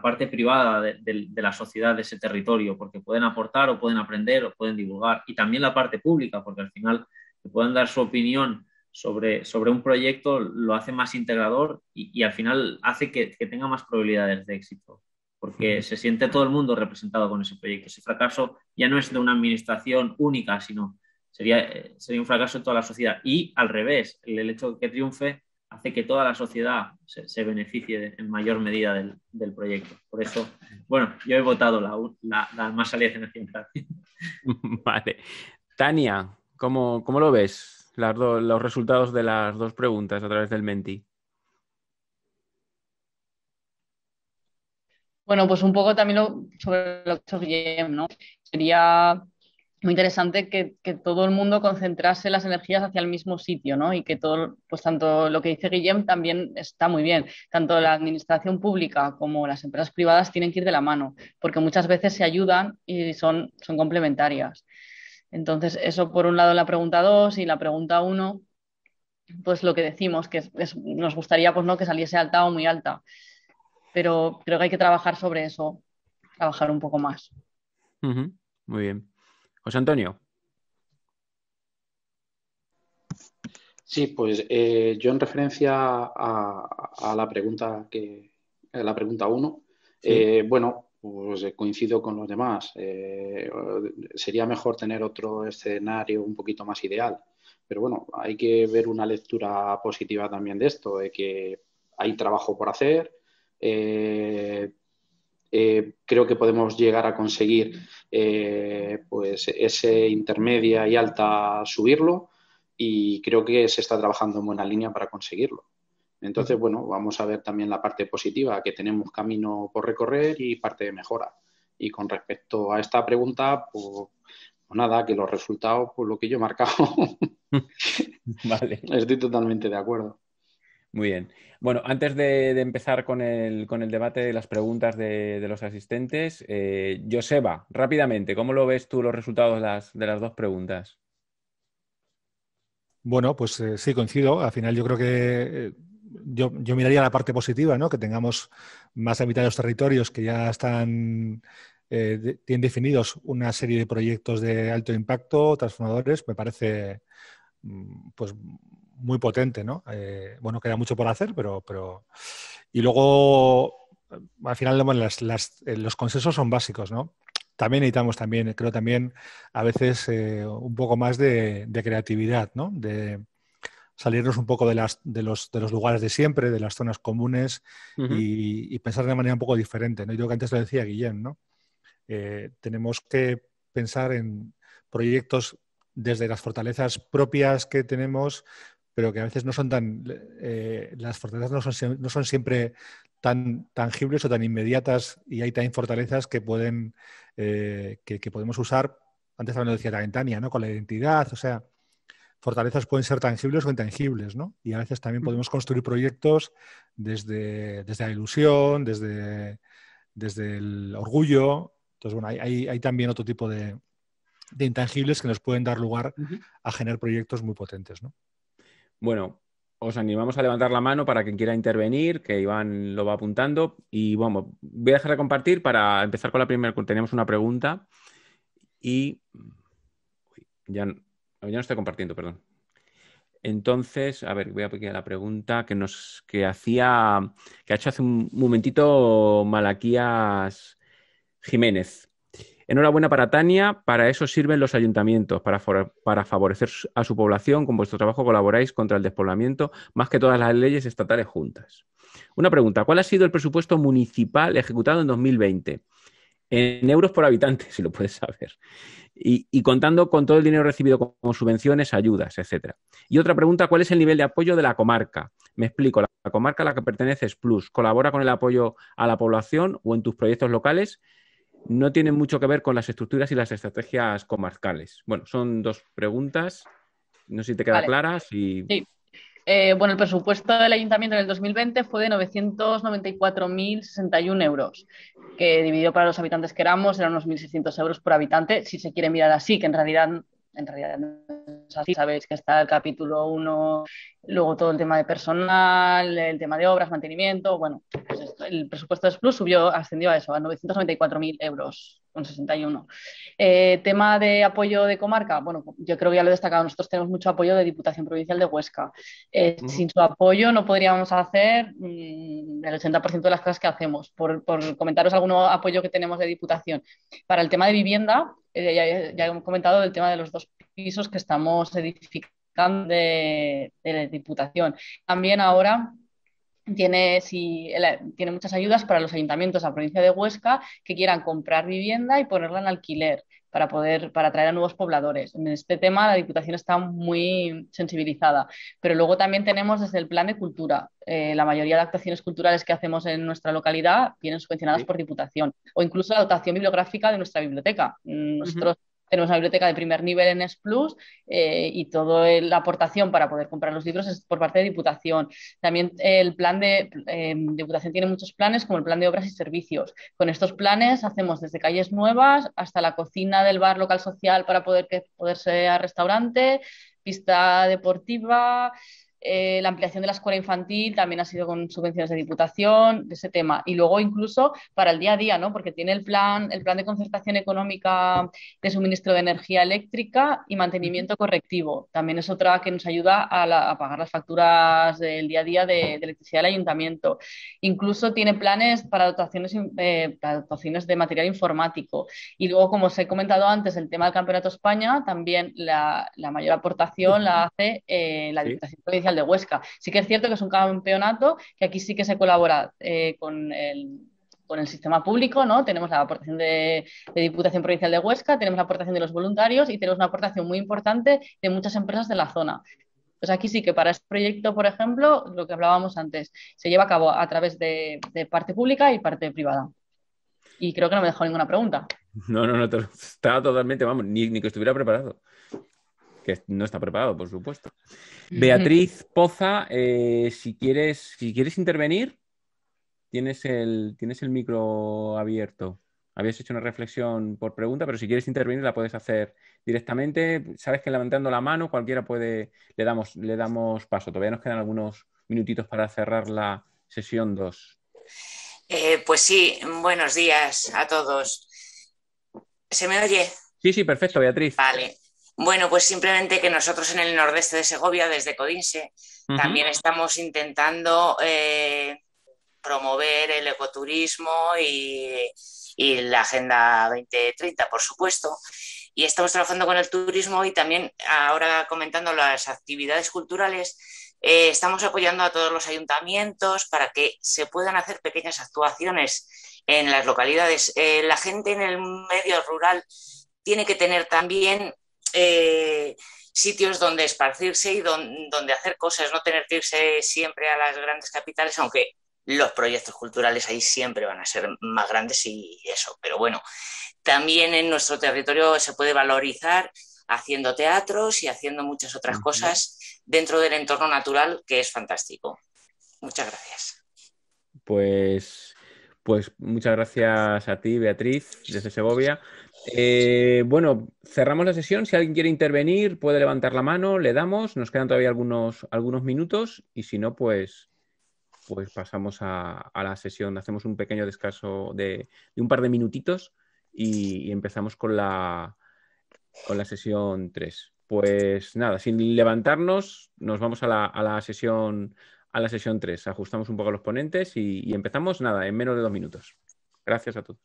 parte privada de, la sociedad de ese territorio, porque pueden aportar o pueden aprender o pueden divulgar, y también la parte pública, porque al final pueden dar su opinión sobre, un proyecto lo hace más integrador y, al final hace que, tenga más probabilidades de éxito, porque se siente todo el mundo representado con ese proyecto. Ese fracaso ya no es de una administración única, sino sería, eh, un fracaso de toda la sociedad. Y al revés, el, hecho de que triunfe hace que toda la sociedad se, beneficie en mayor medida del, proyecto. Por eso, bueno, yo he votado la, la, la más salida Vale. Tania, ¿cómo, ¿cómo lo ves? los resultados de las dos preguntas a través del Menti. Bueno, pues un poco también sobre lo que ha Guillem, ¿no? Sería muy interesante que, todo el mundo concentrase las energías hacia el mismo sitio, ¿no? Y que todo, pues tanto lo que dice Guillem también está muy bien. Tanto la administración pública como las empresas privadas tienen que ir de la mano, porque muchas veces se ayudan y son, son complementarias. Entonces, eso por un lado la pregunta 2 y la pregunta 1, pues lo que decimos, que nos gustaría pues, ¿no? que saliese alta o muy alta, pero creo que hay que trabajar sobre eso, trabajar un poco más. Muy bien. José Antonio. Sí, pues eh, yo en referencia a, la pregunta que la pregunta 1, eh, bueno, pues eh, coincido con los demás. Eh, sería mejor tener otro escenario un poquito más ideal. Pero bueno, hay que ver una lectura positiva también de esto, de que hay trabajo por hacer. Eh, creo que podemos llegar a conseguir pues ese intermedia y alta subirlo y creo que se está trabajando en buena línea para conseguirlo. Entonces, bueno, vamos a ver también la parte positiva, que tenemos camino por recorrer y parte de mejora. Y con respecto a esta pregunta, pues, pues nada, que los resultados, por pues, lo que yo he marcado. Estoy totalmente de acuerdo. Muy bien. Bueno, antes de, empezar con el, debate de las preguntas de, los asistentes, eh, Joseba, rápidamente, ¿cómo lo ves tú los resultados de las dos preguntas? Bueno, pues eh, sí, coincido. Al final yo creo que eh, yo, miraría la parte positiva, ¿no? Que tengamos más de mitad de los territorios que ya están eh, tienen definidos una serie de proyectos de alto impacto, transformadores, me parece mm, pues muy potente, ¿no? Eh, bueno, queda mucho por hacer, pero, pero... y luego al final eh, los consensos son básicos, ¿no? También necesitamos también, creo también, a veces eh, un poco más de, creatividad, ¿no? De, salirnos un poco de, las, de, los, lugares de siempre, de las zonas comunes y, pensar de manera un poco diferente. ¿no? Yo que antes lo decía Guillén, ¿no? Eh, tenemos que pensar en proyectos desde las fortalezas propias que tenemos, pero que a veces no son tan, eh, las fortalezas no son, siempre tan tangibles o tan inmediatas y hay también fortalezas que pueden, eh, que, podemos usar antes también lo decía la ¿no? Con la identidad, o sea, fortalezas pueden ser tangibles o intangibles, ¿no? Y a veces también podemos construir proyectos desde, la ilusión, desde, desde el orgullo. Entonces, bueno, hay, también otro tipo de, intangibles que nos pueden dar lugar a generar proyectos muy potentes, ¿no? Bueno, os animamos a levantar la mano para quien quiera intervenir, que Iván lo va apuntando. Y bueno, voy a dejar de compartir para empezar con la primera. Tenemos una pregunta y ya Ah, ya no estoy compartiendo, perdón. Entonces, a ver, voy a pedir la pregunta que nos que hacía, que ha hecho hace un momentito Malaquías Jiménez. Enhorabuena para Tania, para eso sirven los ayuntamientos, para, para favorecer a su población. Con vuestro trabajo colaboráis contra el despoblamiento, más que todas las leyes estatales juntas. Una pregunta, ¿cuál ha sido el presupuesto municipal ejecutado en 2020? En euros por habitante, si lo puedes saber. Y, contando con todo el dinero recibido como subvenciones, ayudas, etcétera. Y otra pregunta, ¿cuál es el nivel de apoyo de la comarca? Me explico, la, comarca a la que perteneces Plus, ¿colabora con el apoyo a la población o en tus proyectos locales? No tiene mucho que ver con las estructuras y las estrategias comarcales. Bueno, son dos preguntas. No sé si te queda claras Sí. Eh, bueno, el presupuesto del ayuntamiento en el 2020 fue de 994.061 euros que dividió para los habitantes que éramos eran unos 1.600 euros por habitante, si se quiere mirar así, que en realidad en realidad así Sabéis que está el capítulo 1, luego todo el tema de personal, el tema de obras, mantenimiento, bueno, pues el presupuesto de plus subió, ascendió a eso, a 994.000 euros con 61. Eh, tema de apoyo de comarca, bueno, yo creo que ya lo he destacado, nosotros tenemos mucho apoyo de Diputación Provincial de Huesca. Eh, sin su apoyo no podríamos hacer mm, el 80% de las cosas que hacemos. Por, comentaros algún apoyo que tenemos de Diputación. Para el tema de vivienda, eh, ya, hemos comentado el tema de los dos pisos que estamos edificando de, la Diputación. También ahora tiene, tiene muchas ayudas para los ayuntamientos de la provincia de Huesca que quieran comprar vivienda y ponerla en alquiler para poder para atraer a nuevos pobladores. En este tema la Diputación está muy sensibilizada, pero luego también tenemos desde el plan de cultura. Eh, la mayoría de actuaciones culturales que hacemos en nuestra localidad vienen subvencionadas por Diputación o incluso la dotación bibliográfica de nuestra biblioteca. Nosotros tenemos una biblioteca de primer nivel en S Plus eh, y toda la aportación para poder comprar los libros es por parte de Diputación. También eh, el plan de eh, Diputación tiene muchos planes, como el plan de obras y servicios. Con estos planes hacemos desde calles nuevas hasta la cocina del bar local social para poder poder ser restaurante, pista deportiva. Eh, la ampliación de la escuela infantil también ha sido con subvenciones de diputación, de ese tema. Y luego incluso para el día a día, ¿no? Porque tiene el plan, el plan de concertación económica de suministro de energía eléctrica y mantenimiento correctivo. También es otra que nos ayuda a, pagar las facturas del día a día de, electricidad del ayuntamiento. Incluso tiene planes para dotaciones, eh, para dotaciones de material informático. Y luego, como os he comentado antes, el tema del Campeonato España, también la, mayor aportación la hace eh, la Diputación de Huesca. Sí que es cierto que es un campeonato que aquí sí que se colabora eh, con el sistema público, ¿no? Tenemos la aportación de, Diputación Provincial de Huesca, tenemos la aportación de los voluntarios y tenemos una aportación muy importante de muchas empresas de la zona. Pues aquí sí que para este proyecto, por ejemplo, lo que hablábamos antes, se lleva a cabo a través de, parte pública y parte privada. Y creo que no me dejó ninguna pregunta. No, no, no, estaba totalmente, vamos, ni, ni que estuviera preparado que no está preparado, por supuesto. Beatriz Poza, eh, si, quieres, si quieres intervenir, tienes el, tienes el micro abierto. Habías hecho una reflexión por pregunta, pero si quieres intervenir la puedes hacer directamente. Sabes que levantando la mano cualquiera puede, le damos, le damos paso. Todavía nos quedan algunos minutitos para cerrar la sesión 2. Eh, pues sí, buenos días a todos. ¿Se me oye? Sí, sí, perfecto, Beatriz. Vale. Bueno, pues simplemente que nosotros en el nordeste de Segovia, desde Codinse, también estamos intentando eh, promover el ecoturismo y, la Agenda 2030, por supuesto y estamos trabajando con el turismo y también ahora comentando las actividades culturales, eh, estamos apoyando a todos los ayuntamientos para que se puedan hacer pequeñas actuaciones en las localidades. Eh, la gente en el medio rural tiene que tener también eh, sitios donde esparcirse y donde hacer cosas, no tener que irse siempre a las grandes capitales, aunque los proyectos culturales ahí siempre van a ser más grandes y eso. Pero bueno, también en nuestro territorio se puede valorizar haciendo teatros y haciendo muchas otras cosas dentro del entorno natural que es fantástico. Muchas gracias. Pues, pues muchas gracias a ti, Beatriz, desde Segovia. Eh, bueno, cerramos la sesión. Si alguien quiere intervenir, puede levantar la mano, le damos. Nos quedan todavía algunos, algunos minutos y si no, pues, pues pasamos a, la sesión. Hacemos un pequeño descanso de, un par de minutitos y, empezamos con la, con la sesión 3. Pues nada, sin levantarnos, nos vamos a la, a la sesión a la sesión 3. Ajustamos un poco los ponentes y, y empezamos nada, en menos de dos minutos. Gracias a todos.